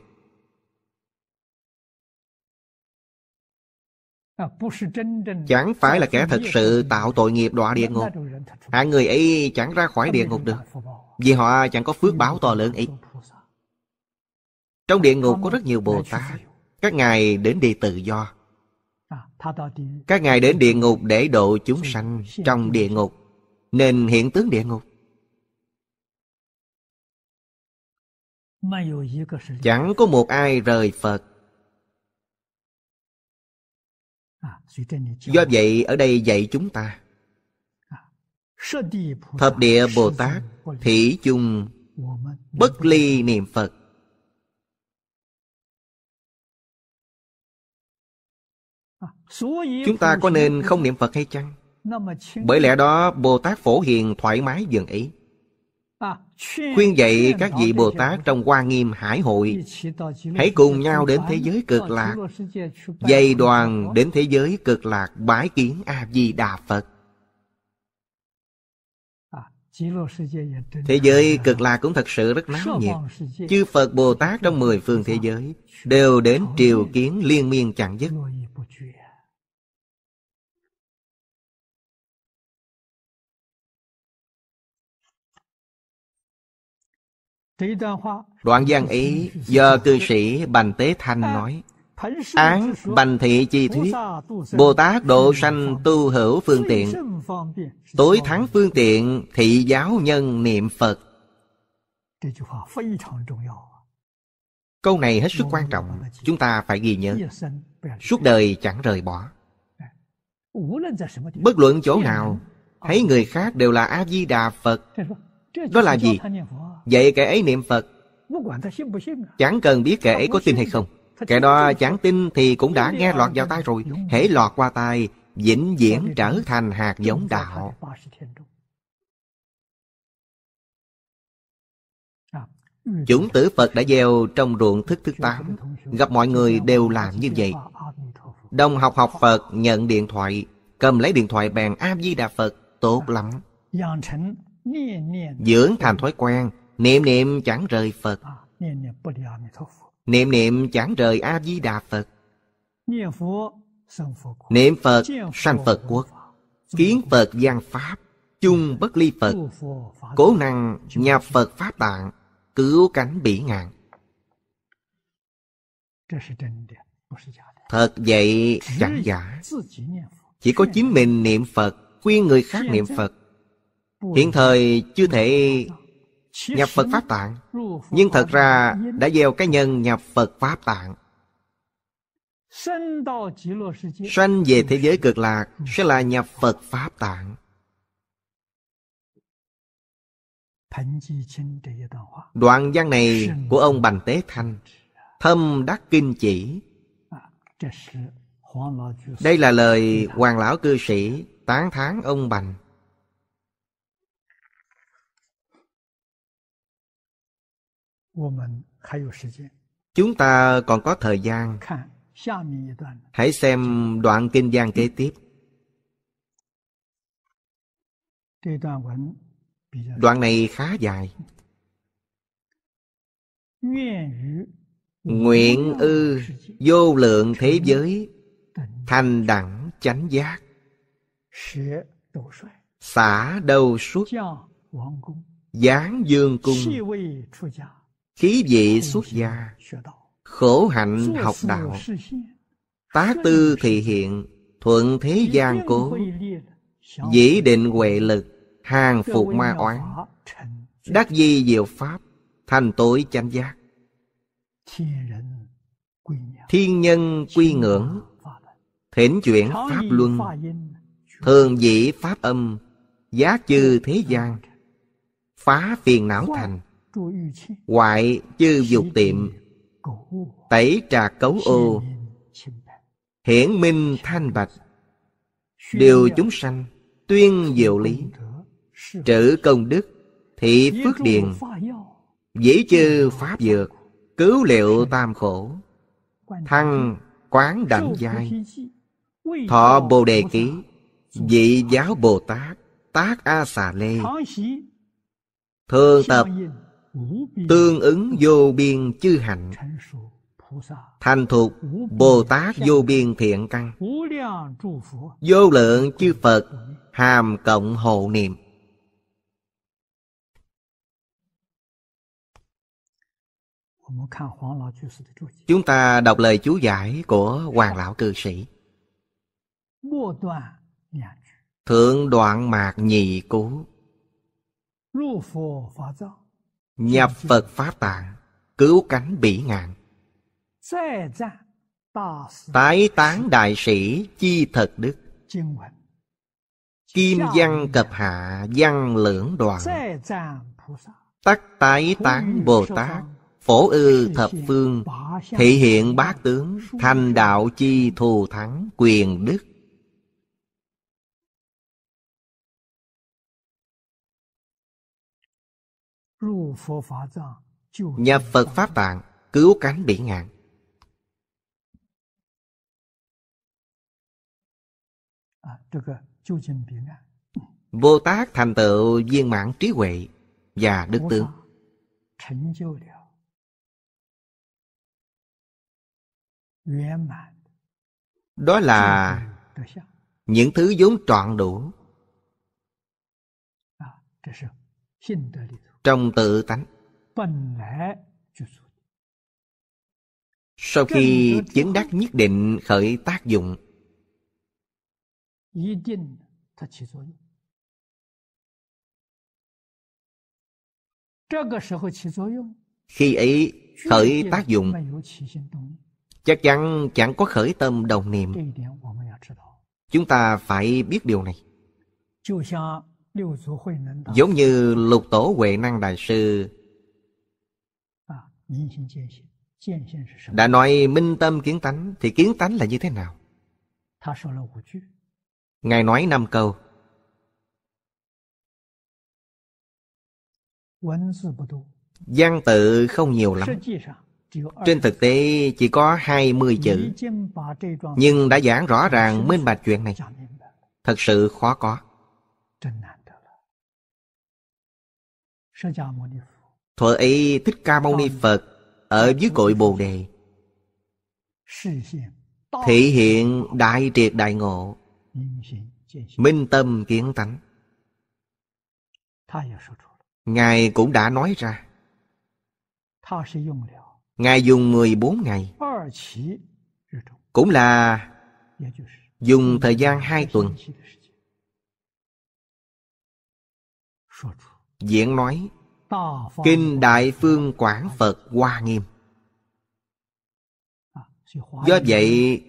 À, chẳng phải là kẻ thật sự tạo tội nghiệp đọa địa ngục Hạng người ấy chẳng ra khỏi địa ngục được Vì họ chẳng có phước báo to lớn ấy Trong địa ngục có rất nhiều Bồ Tát Các ngài đến đi tự do Các ngài đến địa ngục để độ chúng sanh Trong địa ngục Nên hiện tướng địa ngục Chẳng có một ai rời Phật do vậy ở đây dạy chúng ta thập địa bồ tát thị chung bất ly niệm phật chúng ta có nên không niệm phật hay chăng bởi lẽ đó bồ tát phổ hiền thoải mái dường ý khuyên dạy các vị bồ tát trong hoa nghiêm hải hội hãy cùng nhau đến thế giới cực lạc dày đoàn đến thế giới cực lạc bái kiến a di đà phật Thế giới cực lạc cũng thật sự rất náo nhiệt Chư Phật Bồ Tát trong mười phương thế giới Đều đến triều kiến liên miên chẳng dứt Đoạn văn ý do cư sĩ Bành Tế Thanh nói Án bành thị chi thuyết Bồ Tát độ sanh tu hữu phương tiện Tối thắng phương tiện thị giáo nhân niệm Phật Câu này hết sức quan trọng Chúng ta phải ghi nhớ Suốt đời chẳng rời bỏ Bất luận chỗ nào Thấy người khác đều là A-di-đà Phật đó là gì? Vậy kẻ ấy niệm Phật Chẳng cần biết kẻ ấy có tin hay không Kẻ đó chẳng tin thì cũng đã nghe lọt vào tai rồi Hễ lọt qua tai Vĩnh viễn trở thành hạt giống đạo à, ừ. Chủng tử Phật đã gieo trong ruộng thức thứ tám Gặp mọi người đều làm như vậy Đồng học học Phật nhận điện thoại Cầm lấy điện thoại bàn A-di-đà Phật Tốt à, lắm Dưỡng thành thói quen Niệm niệm chẳng rời Phật Niệm niệm chẳng rời A-di-đà Phật Niệm Phật sanh Phật quốc Kiến Phật gian Pháp Chung dạ, bất ly Phật Cố năng nhập Phật Pháp tạng Cứu cánh bỉ ngạn Thật vậy chẳng giả Chỉ có chính mình niệm Phật Khuyên người khác niệm Phật Hiện thời chưa thể nhập Phật Pháp Tạng Nhưng thật ra đã gieo cái nhân nhập Phật Pháp Tạng Sanh về thế giới cực lạc Sẽ là nhập Phật Pháp Tạng Đoạn văn này của ông Bành Tế Thanh Thâm đắc kinh chỉ Đây là lời Hoàng Lão Cư Sĩ Tán thán ông Bành Chúng ta còn có thời gian Hãy xem đoạn kinh gian kế tiếp Đoạn này khá dài Nguyện ư vô lượng thế giới Thành đẳng chánh giác Xả đầu suốt Giáng dương cung khí vị xuất gia khổ hạnh học đạo tá tư thị hiện thuận thế gian cố dĩ định huệ lực hàng phục ma oán đắc di diệu pháp thành tối chánh giác thiên nhân quy ngưỡng thỉnh chuyển pháp luân thường dĩ pháp âm giá chư thế gian phá phiền não thành Hoại chư dục tiệm Tẩy trà cấu ô Hiển minh thanh bạch Điều chúng sanh Tuyên diệu lý Trữ công đức Thị phước điền Dĩ chư pháp dược Cứu liệu tam khổ Thăng quán đẳng giai Thọ Bồ Đề Ký Dị giáo Bồ Tát Tác A Xà Lê Thường tập tương ứng vô biên chư hạnh thành thuộc bồ tát vô biên thiện căn vô lượng chư phật hàm cộng hộ niệm chúng ta đọc lời chú giải của hoàng lão cư sĩ thượng đoạn mạc nhị cú Nhập Phật Pháp Tạng Cứu cánh bỉ ngạn Tái tán đại sĩ chi thật đức Kim văn cập hạ văn lưỡng đoạn Tắc tái tán Bồ Tát Phổ ư thập phương Thị hiện bát tướng Thành đạo chi thù thắng quyền đức nhập phật pháp tạng cứu cánh bị ngạn Bồ Tát thành tựu viên mãn trí huệ và đức tướng. Đó là những thứ vốn trọn đủ trong tự tánh sau khi chứng đắc nhất định khởi tác dụng khi ấy khởi tác dụng chắc chắn chẳng có khởi tâm đồng niệm chúng ta phải biết điều này Giống như lục tổ Huệ Năng Đại Sư Đã nói minh tâm kiến tánh Thì kiến tánh là như thế nào? Ngài nói năm câu Văn tự không nhiều lắm Trên thực tế chỉ có 20 chữ Nhưng đã giảng rõ ràng minh bạch chuyện này Thật sự khó có thuở ấy thích ca mâu ni phật ở dưới cội bồ đề thể hiện đại triệt đại ngộ minh tâm kiến tánh ngài cũng đã nói ra ngài dùng 14 ngày cũng là dùng thời gian hai tuần diễn nói kinh đại phương quảng phật hoa nghiêm do vậy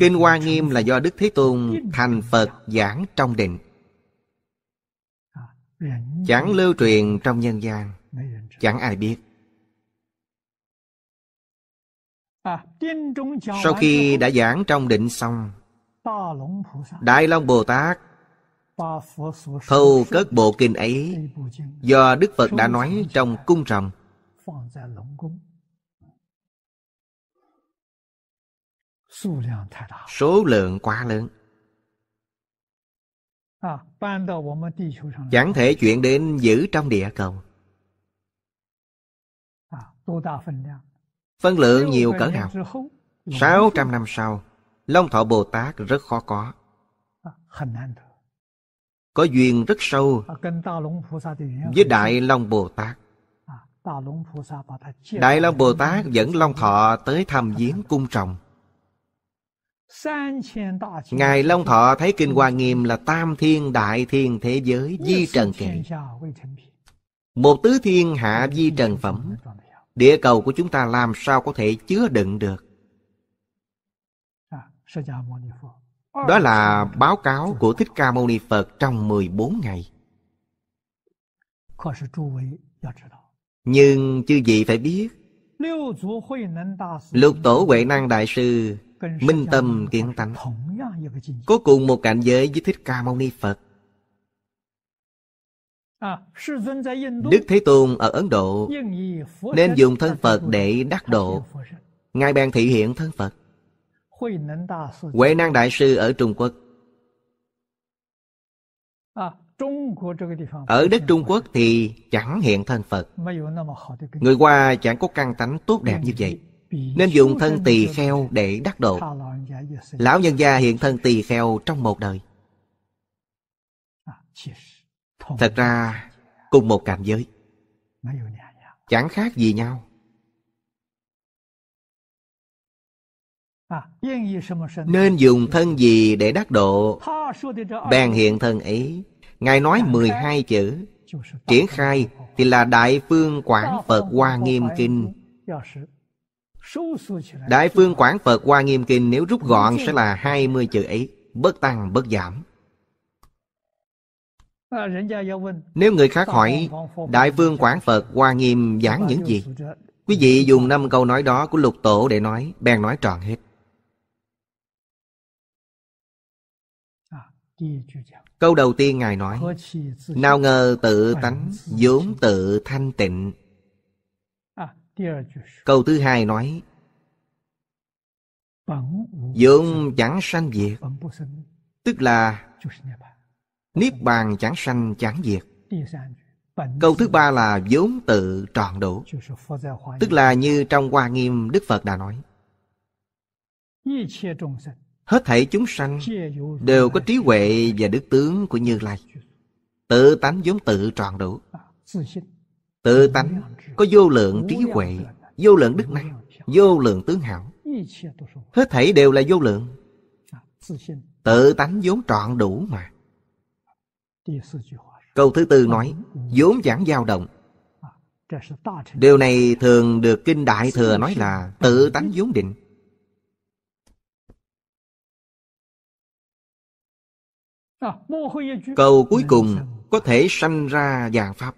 kinh hoa nghiêm là do đức thế tôn thành phật giảng trong định chẳng lưu truyền trong nhân gian chẳng ai biết sau khi đã giảng trong định xong đại long bồ tát Thâu cất bộ kinh ấy do Đức Phật đã nói trong cung rồng. Số lượng quá lớn. À, Chẳng thể chuyện đến giữ trong địa cầu. À, phân lượng nhiều cỡ nào? sáu trăm năm sau, Long Thọ Bồ Tát rất khó có. À, có duyên rất sâu à, với đại long bồ tát à, đại long bồ tát dẫn long thọ tới thăm viếng cung trọng ngài long thọ thấy kinh hoa nghiêm là tam thiên đại thiên thế giới di trần kệ một tứ thiên hạ di trần phẩm địa cầu của chúng ta làm sao có thể chứa đựng được à, đó là báo cáo của Thích Ca Mâu Ni Phật trong 14 ngày. Nhưng chư vị phải biết Lục Tổ Huệ Năng Đại Sư Minh Tâm Kiến Tánh Có cùng một cảnh giới với Thích Ca Mâu Ni Phật à, Đức Thế Tôn ở Ấn Độ Nên dùng thân Phật để đắc độ Ngài bèn thị hiện thân Phật Huệ Năng Đại Sư ở Trung Quốc Ở đất Trung Quốc thì chẳng hiện thân Phật Người qua chẳng có căn tánh tốt đẹp như vậy Nên dùng thân tỳ kheo để đắc độ Lão nhân gia hiện thân tỳ kheo trong một đời à, Thật ra cùng một cảm giới Chẳng khác gì nhau Nên dùng thân gì để đắc độ Bèn hiện thân ấy Ngài nói 12 chữ Triển khai thì là Đại Phương Quảng Phật Hoa Nghiêm Kinh Đại Phương Quảng Phật Hoa Nghiêm Kinh Nếu rút gọn sẽ là 20 chữ ấy Bất tăng bất giảm Nếu người khác hỏi Đại Phương Quảng Phật Hoa Nghiêm giảng những gì Quý vị dùng năm câu nói đó của lục tổ để nói Bèn nói tròn hết Câu đầu tiên Ngài nói Nào ngờ tự tánh vốn tự thanh tịnh Câu thứ hai nói vốn chẳng sanh diệt Tức là Niết bàn chẳng sanh chẳng diệt Câu thứ ba là vốn tự trọn đủ Tức là như trong Hoa Nghiêm Đức Phật đã nói hết thảy chúng sanh đều có trí huệ và đức tướng của như lai tự tánh vốn tự tròn đủ tự tánh có vô lượng trí huệ vô lượng đức năng vô lượng tướng hảo hết thảy đều là vô lượng tự tánh vốn trọn đủ mà câu thứ tư nói vốn chẳng dao động điều này thường được kinh đại thừa nói là tự tánh vốn định Câu cuối cùng có thể sanh ra già Pháp.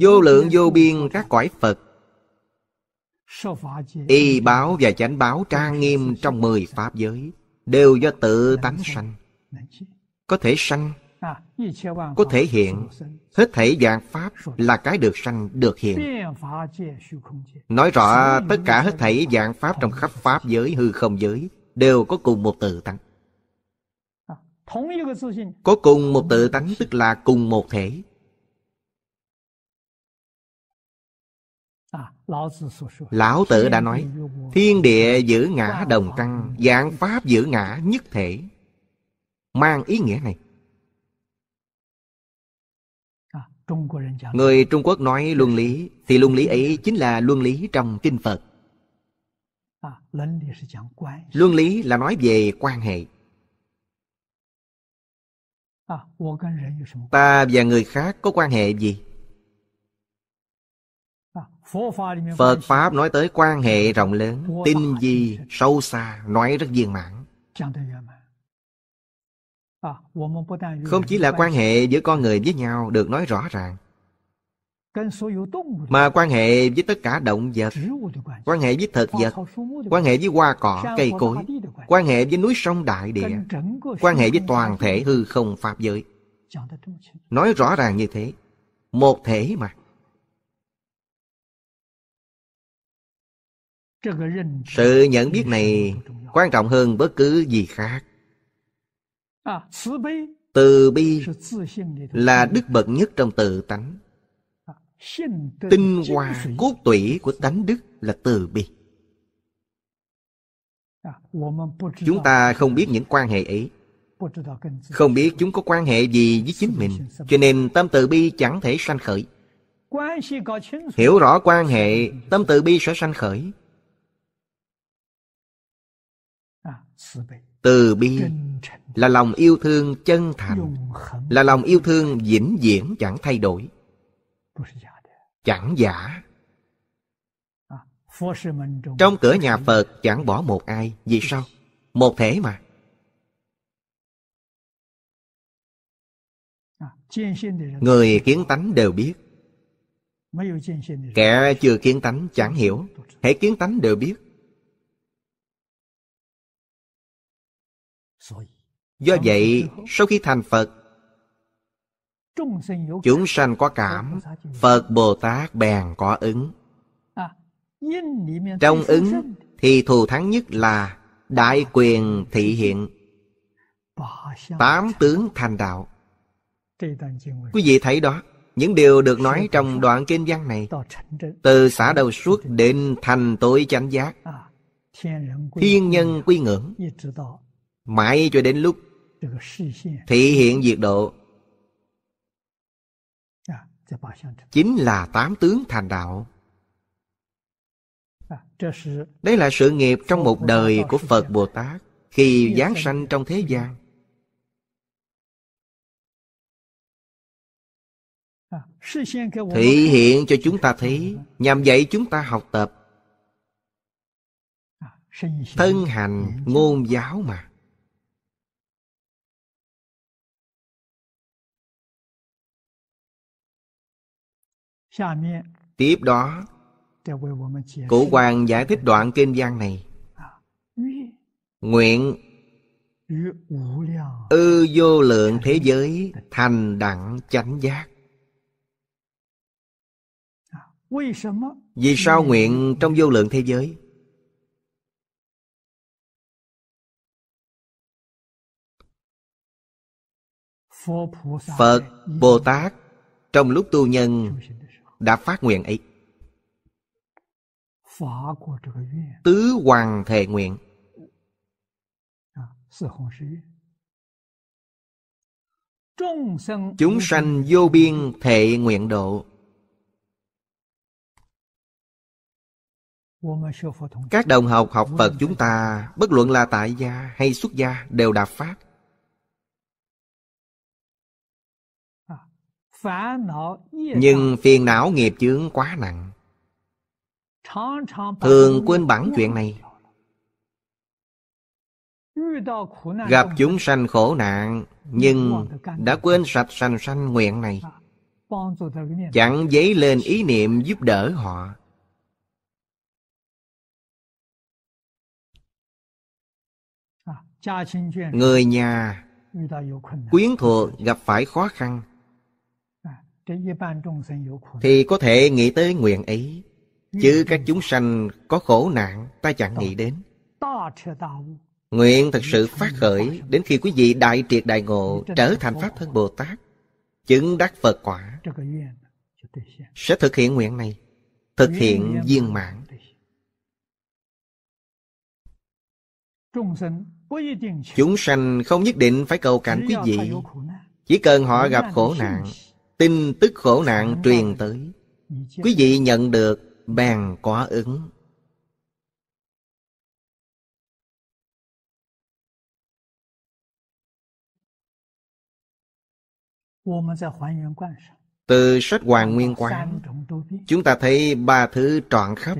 Vô lượng vô biên các cõi Phật Y báo và chánh báo trang nghiêm trong mười Pháp giới Đều do tự tánh sanh Có thể sanh à, Có thể hiện Hết thể dạng Pháp là cái được sanh, được hiện Nói rõ tất cả hết thể dạng Pháp trong khắp Pháp giới hư không giới Đều có cùng một tự tánh có cùng một tự tánh tức là cùng một thể à, lão tử đã nói thiên địa giữ ngã đồng căn dạng pháp giữ ngã nhất thể mang ý nghĩa này à, người trung quốc nói luân lý thì luân lý ấy chính là luân lý trong kinh phật à, luân lý là nói về quan hệ ta và người khác có quan hệ gì phật pháp nói tới quan hệ rộng lớn tinh gì sâu xa nói rất viên mãn không chỉ là quan hệ giữa con người với nhau được nói rõ ràng mà quan hệ với tất cả động vật quan hệ với thực vật quan hệ với hoa cỏ cây cối quan hệ với núi sông đại địa quan hệ với toàn thể hư không pháp giới nói rõ ràng như thế một thể mà sự nhận biết này quan trọng hơn bất cứ gì khác à, từ bi là đức bậc nhất trong tự tánh tinh hoa cốt tủy của tánh đức là từ bi à, chúng ta không biết những quan hệ ấy không biết chúng có quan hệ gì với chính mình cho nên tâm từ bi chẳng thể sanh khởi hiểu rõ quan hệ tâm từ bi sẽ sanh khởi à, từ bi là lòng yêu thương chân thành là lòng yêu thương vĩnh viễn chẳng thay đổi chẳng giả à, trong cửa nhà phật chẳng bỏ một ai vì sao một thể mà à, người kiến tánh đều biết kẻ chưa kiến tánh chẳng hiểu hãy kiến tánh đều biết do vậy sau khi thành phật Chúng sanh có cảm Phật Bồ Tát bèn có ứng à, Trong ứng thì thù thắng nhất là Đại quyền thị hiện Tám tướng thành đạo Quý vị thấy đó Những điều được nói trong đoạn kinh văn này Từ xã đầu suốt đến thành tối chánh giác à, Thiên nhân quy ngưỡng Mãi cho đến lúc Thị hiện diệt độ chính là tám tướng thành đạo đây là sự nghiệp trong một đời của phật bồ tát khi giáng sanh trong thế gian à, thị hiện cho chúng ta thấy nhằm dạy chúng ta học tập à, thân hành ngôn giáo mà Tiếp đó Cụ hoàng giải thích đoạn kinh văn này Nguyện Ư vô lượng thế giới Thành đẳng chánh giác Vì sao nguyện trong vô lượng thế giới Phật, Bồ Tát Trong lúc tu nhân đã phát nguyện ấy tứ hoàng thề nguyện chúng sanh vô biên thệ nguyện độ các đồng học học phật chúng ta bất luận là tại gia hay xuất gia đều đạt pháp nhưng phiền não nghiệp chướng quá nặng thường quên bản chuyện này gặp chúng sanh khổ nạn nhưng đã quên sạch sanh sanh nguyện này à, chẳng dấy lên ý niệm giúp đỡ họ à, người nhà quyến thuộc gặp phải khó khăn thì có thể nghĩ tới nguyện ấy chứ các chúng sanh có khổ nạn ta chẳng nghĩ đến nguyện thật sự phát khởi đến khi quý vị đại triệt đại ngộ trở thành pháp thân bồ tát chứng đắc phật quả sẽ thực hiện nguyện này thực hiện viên mãn chúng sanh không nhất định phải cầu cảnh quý vị chỉ cần họ gặp khổ nạn tin tức khổ nạn truyền tới quý vị nhận được bèn quả ứng từ sách hoàng nguyên quán chúng ta thấy ba thứ trọn khắp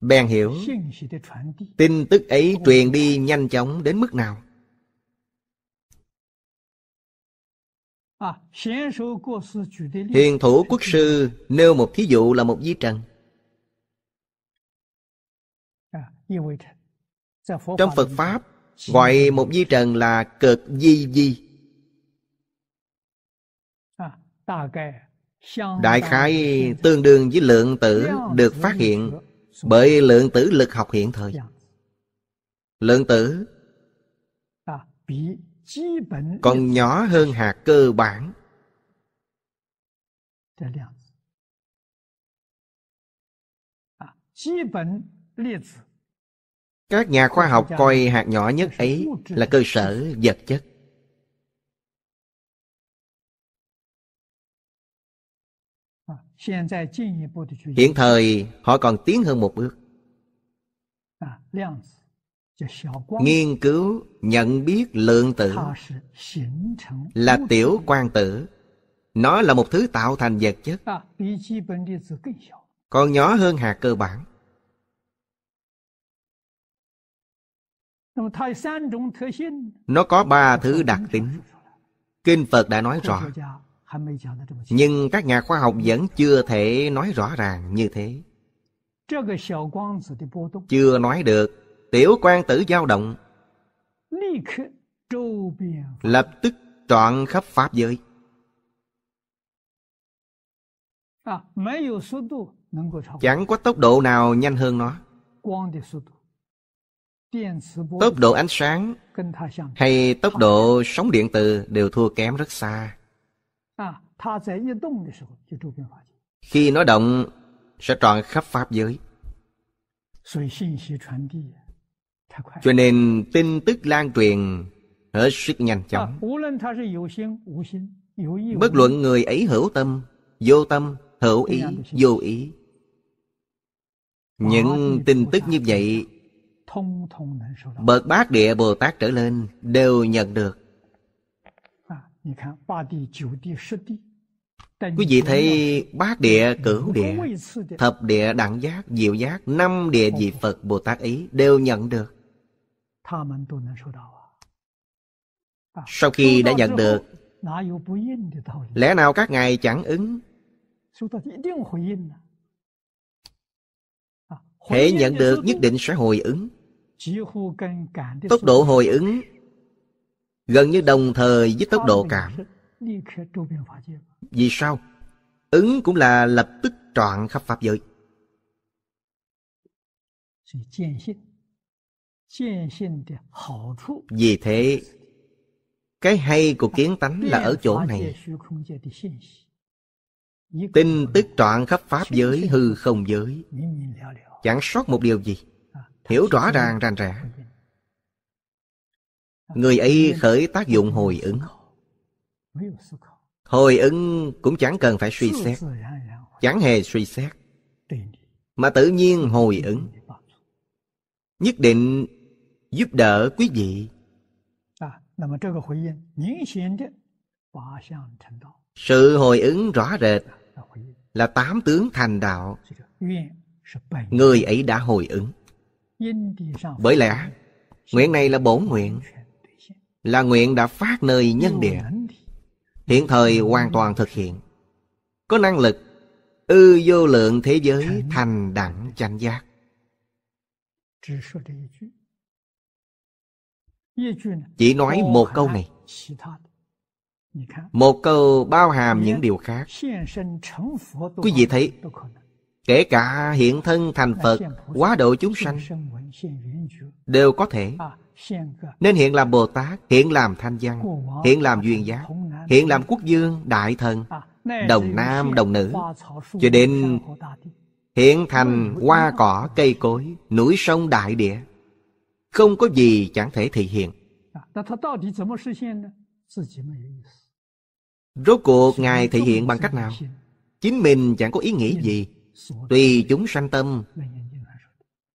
bèn hiểu tin tức ấy truyền đi nhanh chóng đến mức nào Hiền thủ quốc sư nêu một thí dụ là một di trần. Trong Phật Pháp gọi một di trần là cực di di. Đại khái tương đương với lượng tử được phát hiện bởi lượng tử lực học hiện thời. Lượng tử còn nhỏ hơn hạt cơ bản à, các nhà khoa học coi hạt nhỏ nhất ấy là cơ sở vật chất à, hiện thời họ còn tiến hơn một bước à, nghiên cứu nhận biết lượng tử là tiểu quan tử nó là một thứ tạo thành vật chất còn nhỏ hơn hạt cơ bản nó có ba thứ đặc tính kinh phật đã nói rõ nhưng các nhà khoa học vẫn chưa thể nói rõ ràng như thế chưa nói được tiểu quan tử dao động lập tức trọn khắp pháp giới chẳng có tốc độ nào nhanh hơn nó tốc độ ánh sáng hay tốc độ sóng điện từ đều thua kém rất xa khi nó động sẽ tròn khắp pháp giới cho nên tin tức lan truyền hết sức nhanh chóng bất luận người ấy hữu tâm vô tâm hữu ý vô ý những tin tức như vậy bậc bát địa bồ tát trở lên đều nhận được à, Quý vị thấy bát địa, cửu địa, thập địa, đẳng giác, diệu giác, năm địa vị Phật Bồ Tát ý đều nhận được sau khi đã nhận được lẽ nào các ngài chẳng ứng hễ nhận được nhất định sẽ hồi ứng tốc độ hồi ứng gần như đồng thời với tốc độ cảm vì sao ứng cũng là lập tức trọn khắp pháp giới vì thế, cái hay của kiến tánh là ở chỗ này. Tin tức trọn khắp pháp giới, hư không giới. Chẳng sót một điều gì. À, Hiểu rõ ràng ràng rã. À, Người ấy khởi tác dụng hồi ứng. Hồi ứng cũng chẳng cần phải suy xét. Chẳng hề suy xét. Mà tự nhiên hồi ứng. Nhất định giúp đỡ quý vị sự hồi ứng rõ rệt là tám tướng thành đạo người ấy đã hồi ứng bởi lẽ nguyện này là bổn nguyện là nguyện đã phát nơi nhân địa hiện thời hoàn toàn thực hiện có năng lực ư vô lượng thế giới thành đẳng chánh giác chỉ nói một câu này một câu bao hàm những điều khác quý vị thấy kể cả hiện thân thành phật quá độ chúng sanh đều có thể nên hiện làm bồ tát hiện làm thanh văn hiện làm duyên giác hiện làm quốc dương đại thần à, đồng nam đồng nữ cho đến hiện thành hoa cỏ cây cối núi sông đại địa không có gì chẳng thể thị hiện. Rốt cuộc Ngài thị hiện bằng cách nào? Chính mình chẳng có ý nghĩa gì. Tùy chúng sanh tâm,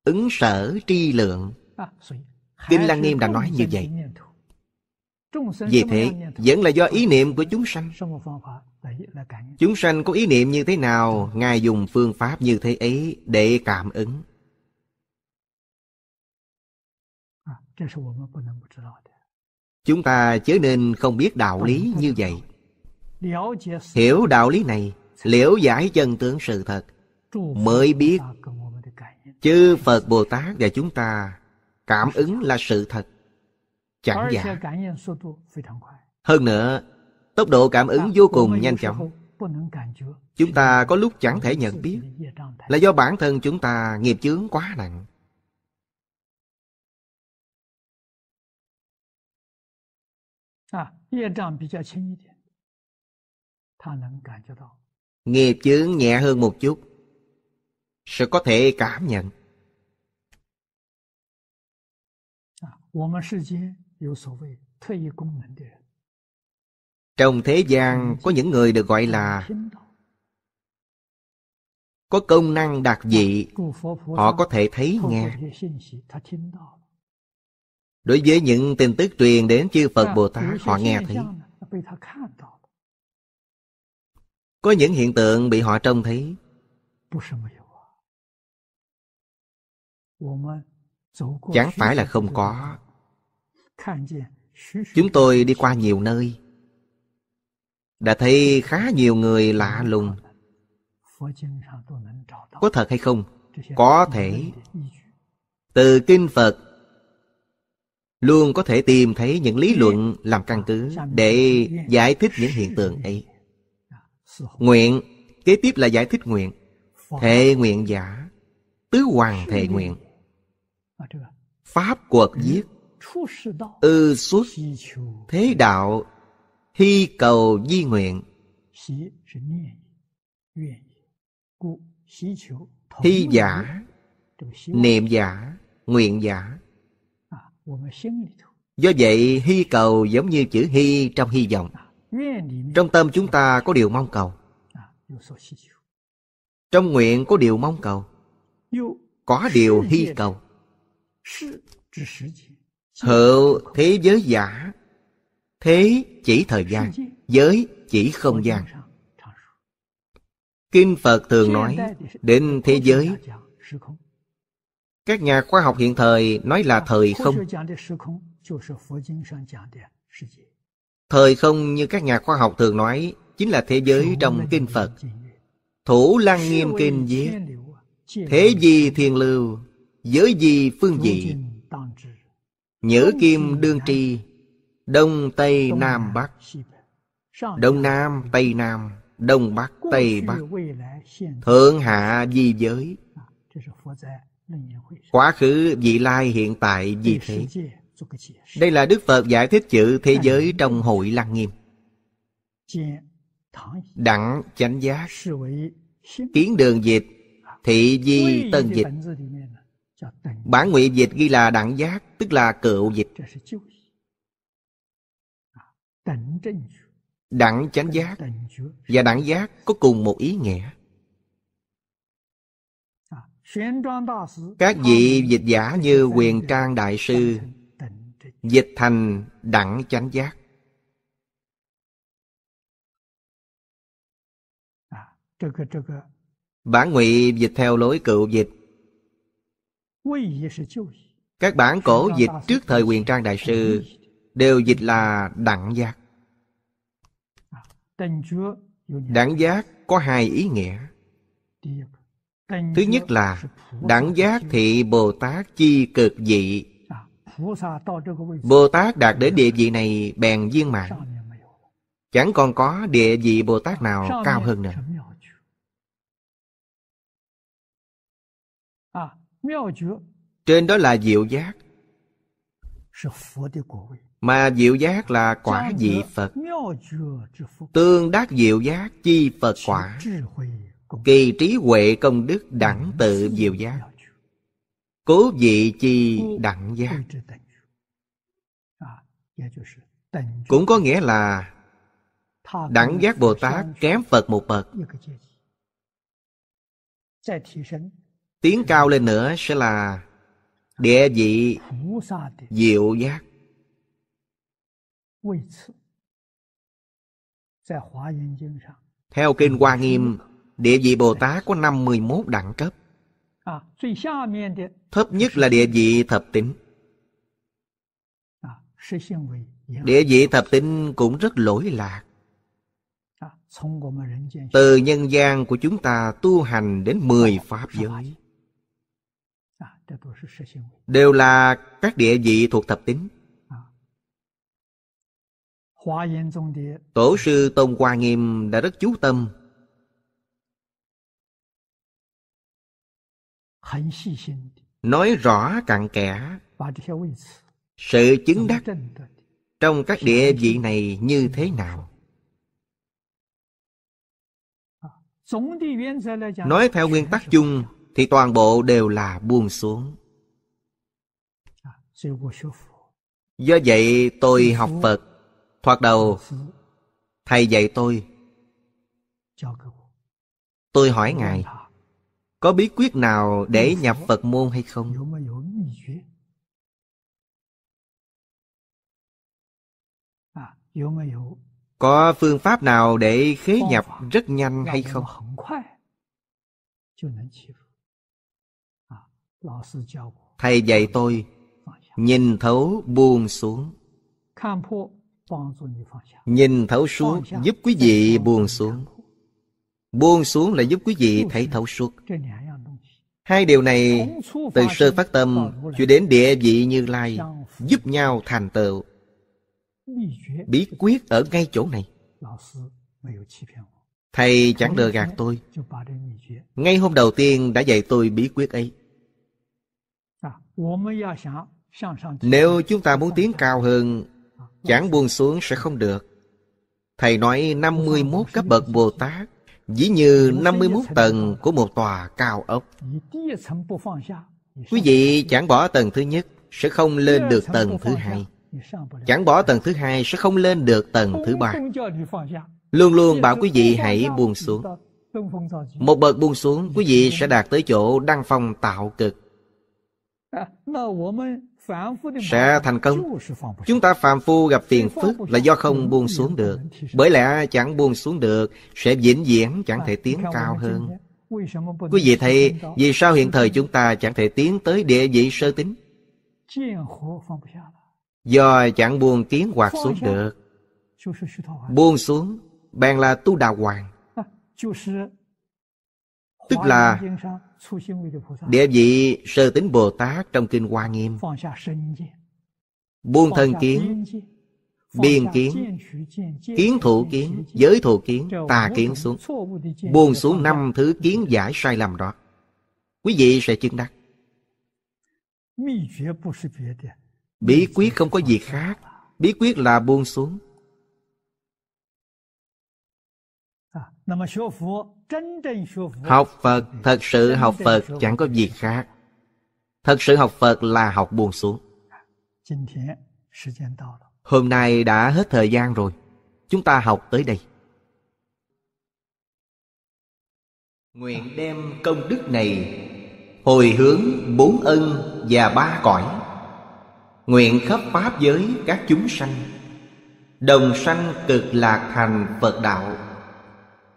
ứng sở tri lượng. Kinh Lăng Nghiêm đã nói như vậy. Vì thế, vẫn là do ý niệm của chúng sanh. Chúng sanh có ý niệm như thế nào, Ngài dùng phương pháp như thế ấy để cảm ứng. Chúng ta chớ nên không biết đạo lý như vậy. Hiểu đạo lý này, liễu giải chân tướng sự thật, mới biết chứ Phật Bồ Tát và chúng ta cảm ứng là sự thật, chẳng giả. Hơn nữa, tốc độ cảm ứng vô cùng nhanh chóng. Chúng ta có lúc chẳng thể nhận biết là do bản thân chúng ta nghiệp chướng quá nặng. 业障比较轻一点，他能感觉到。Nghiệp chướng nhẹ hơn một chút, sẽ có thể cảm nhận. Trong thế gian có những người được gọi là có công năng đặc dị, họ có thể thấy nghe. Đối với những tin tức truyền đến chư Phật dạ, Bồ Tát họ nghe thấy Có những hiện tượng bị họ trông thấy Chẳng phải là không có Chúng tôi đi qua nhiều nơi Đã thấy khá nhiều người lạ lùng Có thật hay không? Có thể Từ kinh Phật luôn có thể tìm thấy những lý luận làm căn cứ để giải thích những hiện tượng ấy nguyện kế tiếp là giải thích nguyện thệ nguyện giả tứ hoàng thệ nguyện pháp quật giết ư ừ xuất thế đạo hy cầu di nguyện hy giả niệm giả nguyện giả Do vậy, hy cầu giống như chữ hy trong hy vọng. Trong tâm chúng ta có điều mong cầu. Trong nguyện có điều mong cầu. Có điều hy cầu. Hữu thế giới giả. Thế chỉ thời gian, giới chỉ không gian. Kinh Phật thường nói, đến thế giới các nhà khoa học hiện thời nói là thời không. Thời không như các nhà khoa học thường nói chính là thế giới trong kinh Phật. Thủ Lăng Nghiêm Kinh viết Thế gì thiền lưu, giới gì phương dị, nhữ kim đương tri, đông tây nam bắc, đông nam tây nam, đông bắc tây bắc, thượng hạ di giới. À, quá khứ vị lai hiện tại vì thế đây là đức phật giải thích chữ thế giới trong hội lăng nghiêm Đẳng chánh giác kiến đường dịch thị di tân dịch bản nguyện dịch ghi là đẳng giác tức là cựu dịch Đẳng chánh giác và đẳng giác có cùng một ý nghĩa các vị dịch giả như quyền trang đại sư dịch thành đẳng chánh giác à, bản ngụy dịch theo lối cựu dịch các bản cổ dịch trước thời quyền trang đại sư đều dịch là đẳng giác à, đẳng giác có hai ý nghĩa Thứ nhất là Đẳng giác thị Bồ Tát chi cực dị Bồ Tát đạt đến địa vị này bèn viên mạng Chẳng còn có địa vị Bồ Tát nào cao hơn nữa Trên đó là diệu giác Mà diệu giác là quả vị Phật Tương đắc diệu giác chi Phật quả Kỳ trí huệ công đức đẳng tự diệu giác Cố vị chi đẳng giác Cũng có nghĩa là Đẳng giác Bồ Tát kém Phật một bậc Tiến cao lên nữa sẽ là Địa vị diệu giác Theo kinh Hoa Nghiêm Địa vị Bồ Tát có 51 đẳng cấp. À, Thấp nhất là địa vị thập tính. À, dạ. Địa vị thập tính cũng rất lỗi lạc. À, Từ nhân gian của chúng ta tu hành đến 10 dạ, pháp dạ, giới. Đều là các địa vị thuộc thập tính. Tổ sư Tôn Hoa Nghiêm đã rất chú tâm nói rõ cặn kẽ sự chứng đắc trong các địa vị này như thế nào nói theo nguyên tắc chung thì toàn bộ đều là buông xuống do vậy tôi học phật thoạt đầu thầy dạy tôi tôi hỏi ngài có bí quyết nào để nhập Phật môn hay không? À, Có phương pháp nào để khế nhập rất nhanh hay không? À, Thầy dạy tôi Nhìn thấu buông xuống Nhìn thấu xuống giúp quý vị buông xuống buông xuống là giúp quý vị thấy thấu suốt hai điều này từ sơ phát tâm cho đến địa vị như lai giúp nhau thành tựu bí quyết ở ngay chỗ này thầy chẳng lừa gạt tôi ngay hôm đầu tiên đã dạy tôi bí quyết ấy nếu chúng ta muốn tiến cao hơn chẳng buông xuống sẽ không được thầy nói 51 cấp bậc bồ tát dĩ như 51 tầng của một tòa cao ốc. Quý vị chẳng bỏ tầng thứ nhất sẽ không lên được tầng thứ hai. Chẳng bỏ tầng thứ hai sẽ không lên được tầng thứ ba. Luôn luôn bảo quý vị hãy buông xuống. Một bậc buông xuống, quý vị sẽ đạt tới chỗ đăng phong tạo cực. À, sẽ thành công chúng ta phàm phu gặp phiền phức là do không buông xuống được bởi lẽ chẳng buông xuống được sẽ vĩnh viễn chẳng thể tiến cao hơn quý vị thấy vì sao hiện thời chúng ta chẳng thể tiến tới địa vị sơ tính do chẳng buông tiến hoạt xuống được buông xuống bèn là tu đà hoàng tức là địa vị sơ tính bồ tát trong kinh hoa nghiêm buông thân kiến biên kiến kiến thủ kiến giới thủ kiến tà kiến xuống buông xuống năm thứ kiến giải sai lầm đó quý vị sẽ chứng đắc bí quyết không có gì khác bí quyết là buông xuống học phật thật sự học phật chẳng có gì khác thật sự học phật là học buông xuống hôm nay đã hết thời gian rồi chúng ta học tới đây nguyện đem công đức này hồi hướng bốn ân và ba cõi nguyện khắp pháp giới các chúng sanh đồng sanh cực lạc thành phật đạo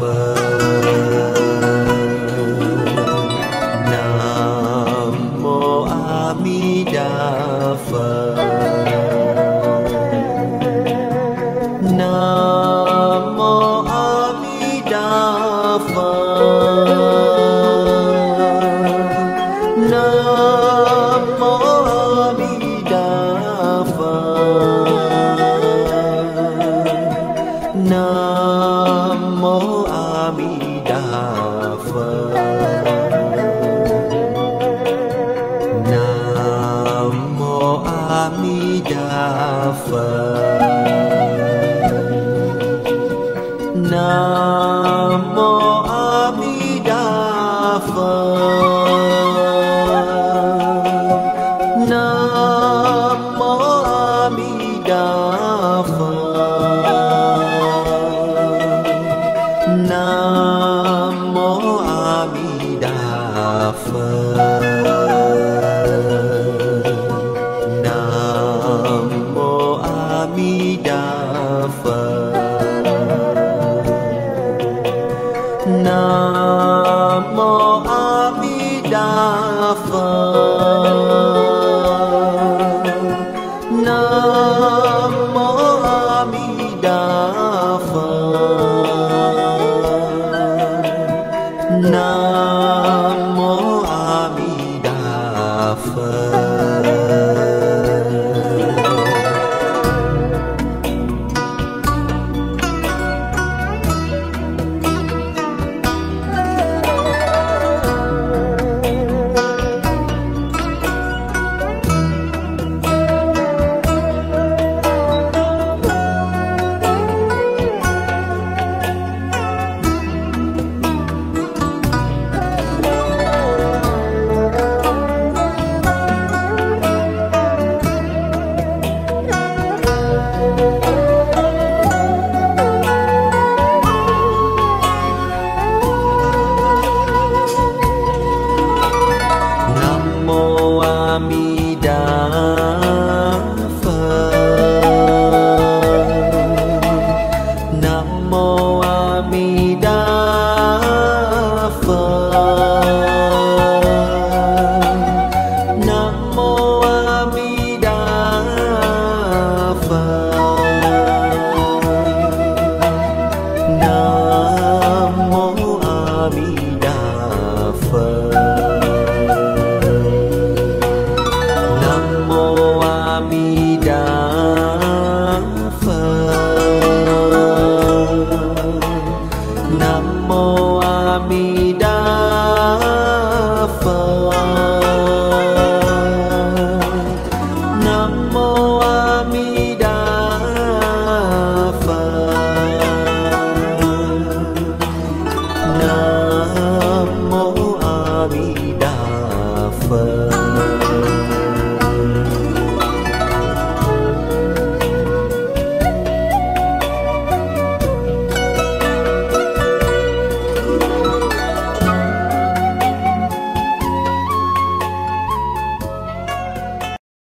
bờ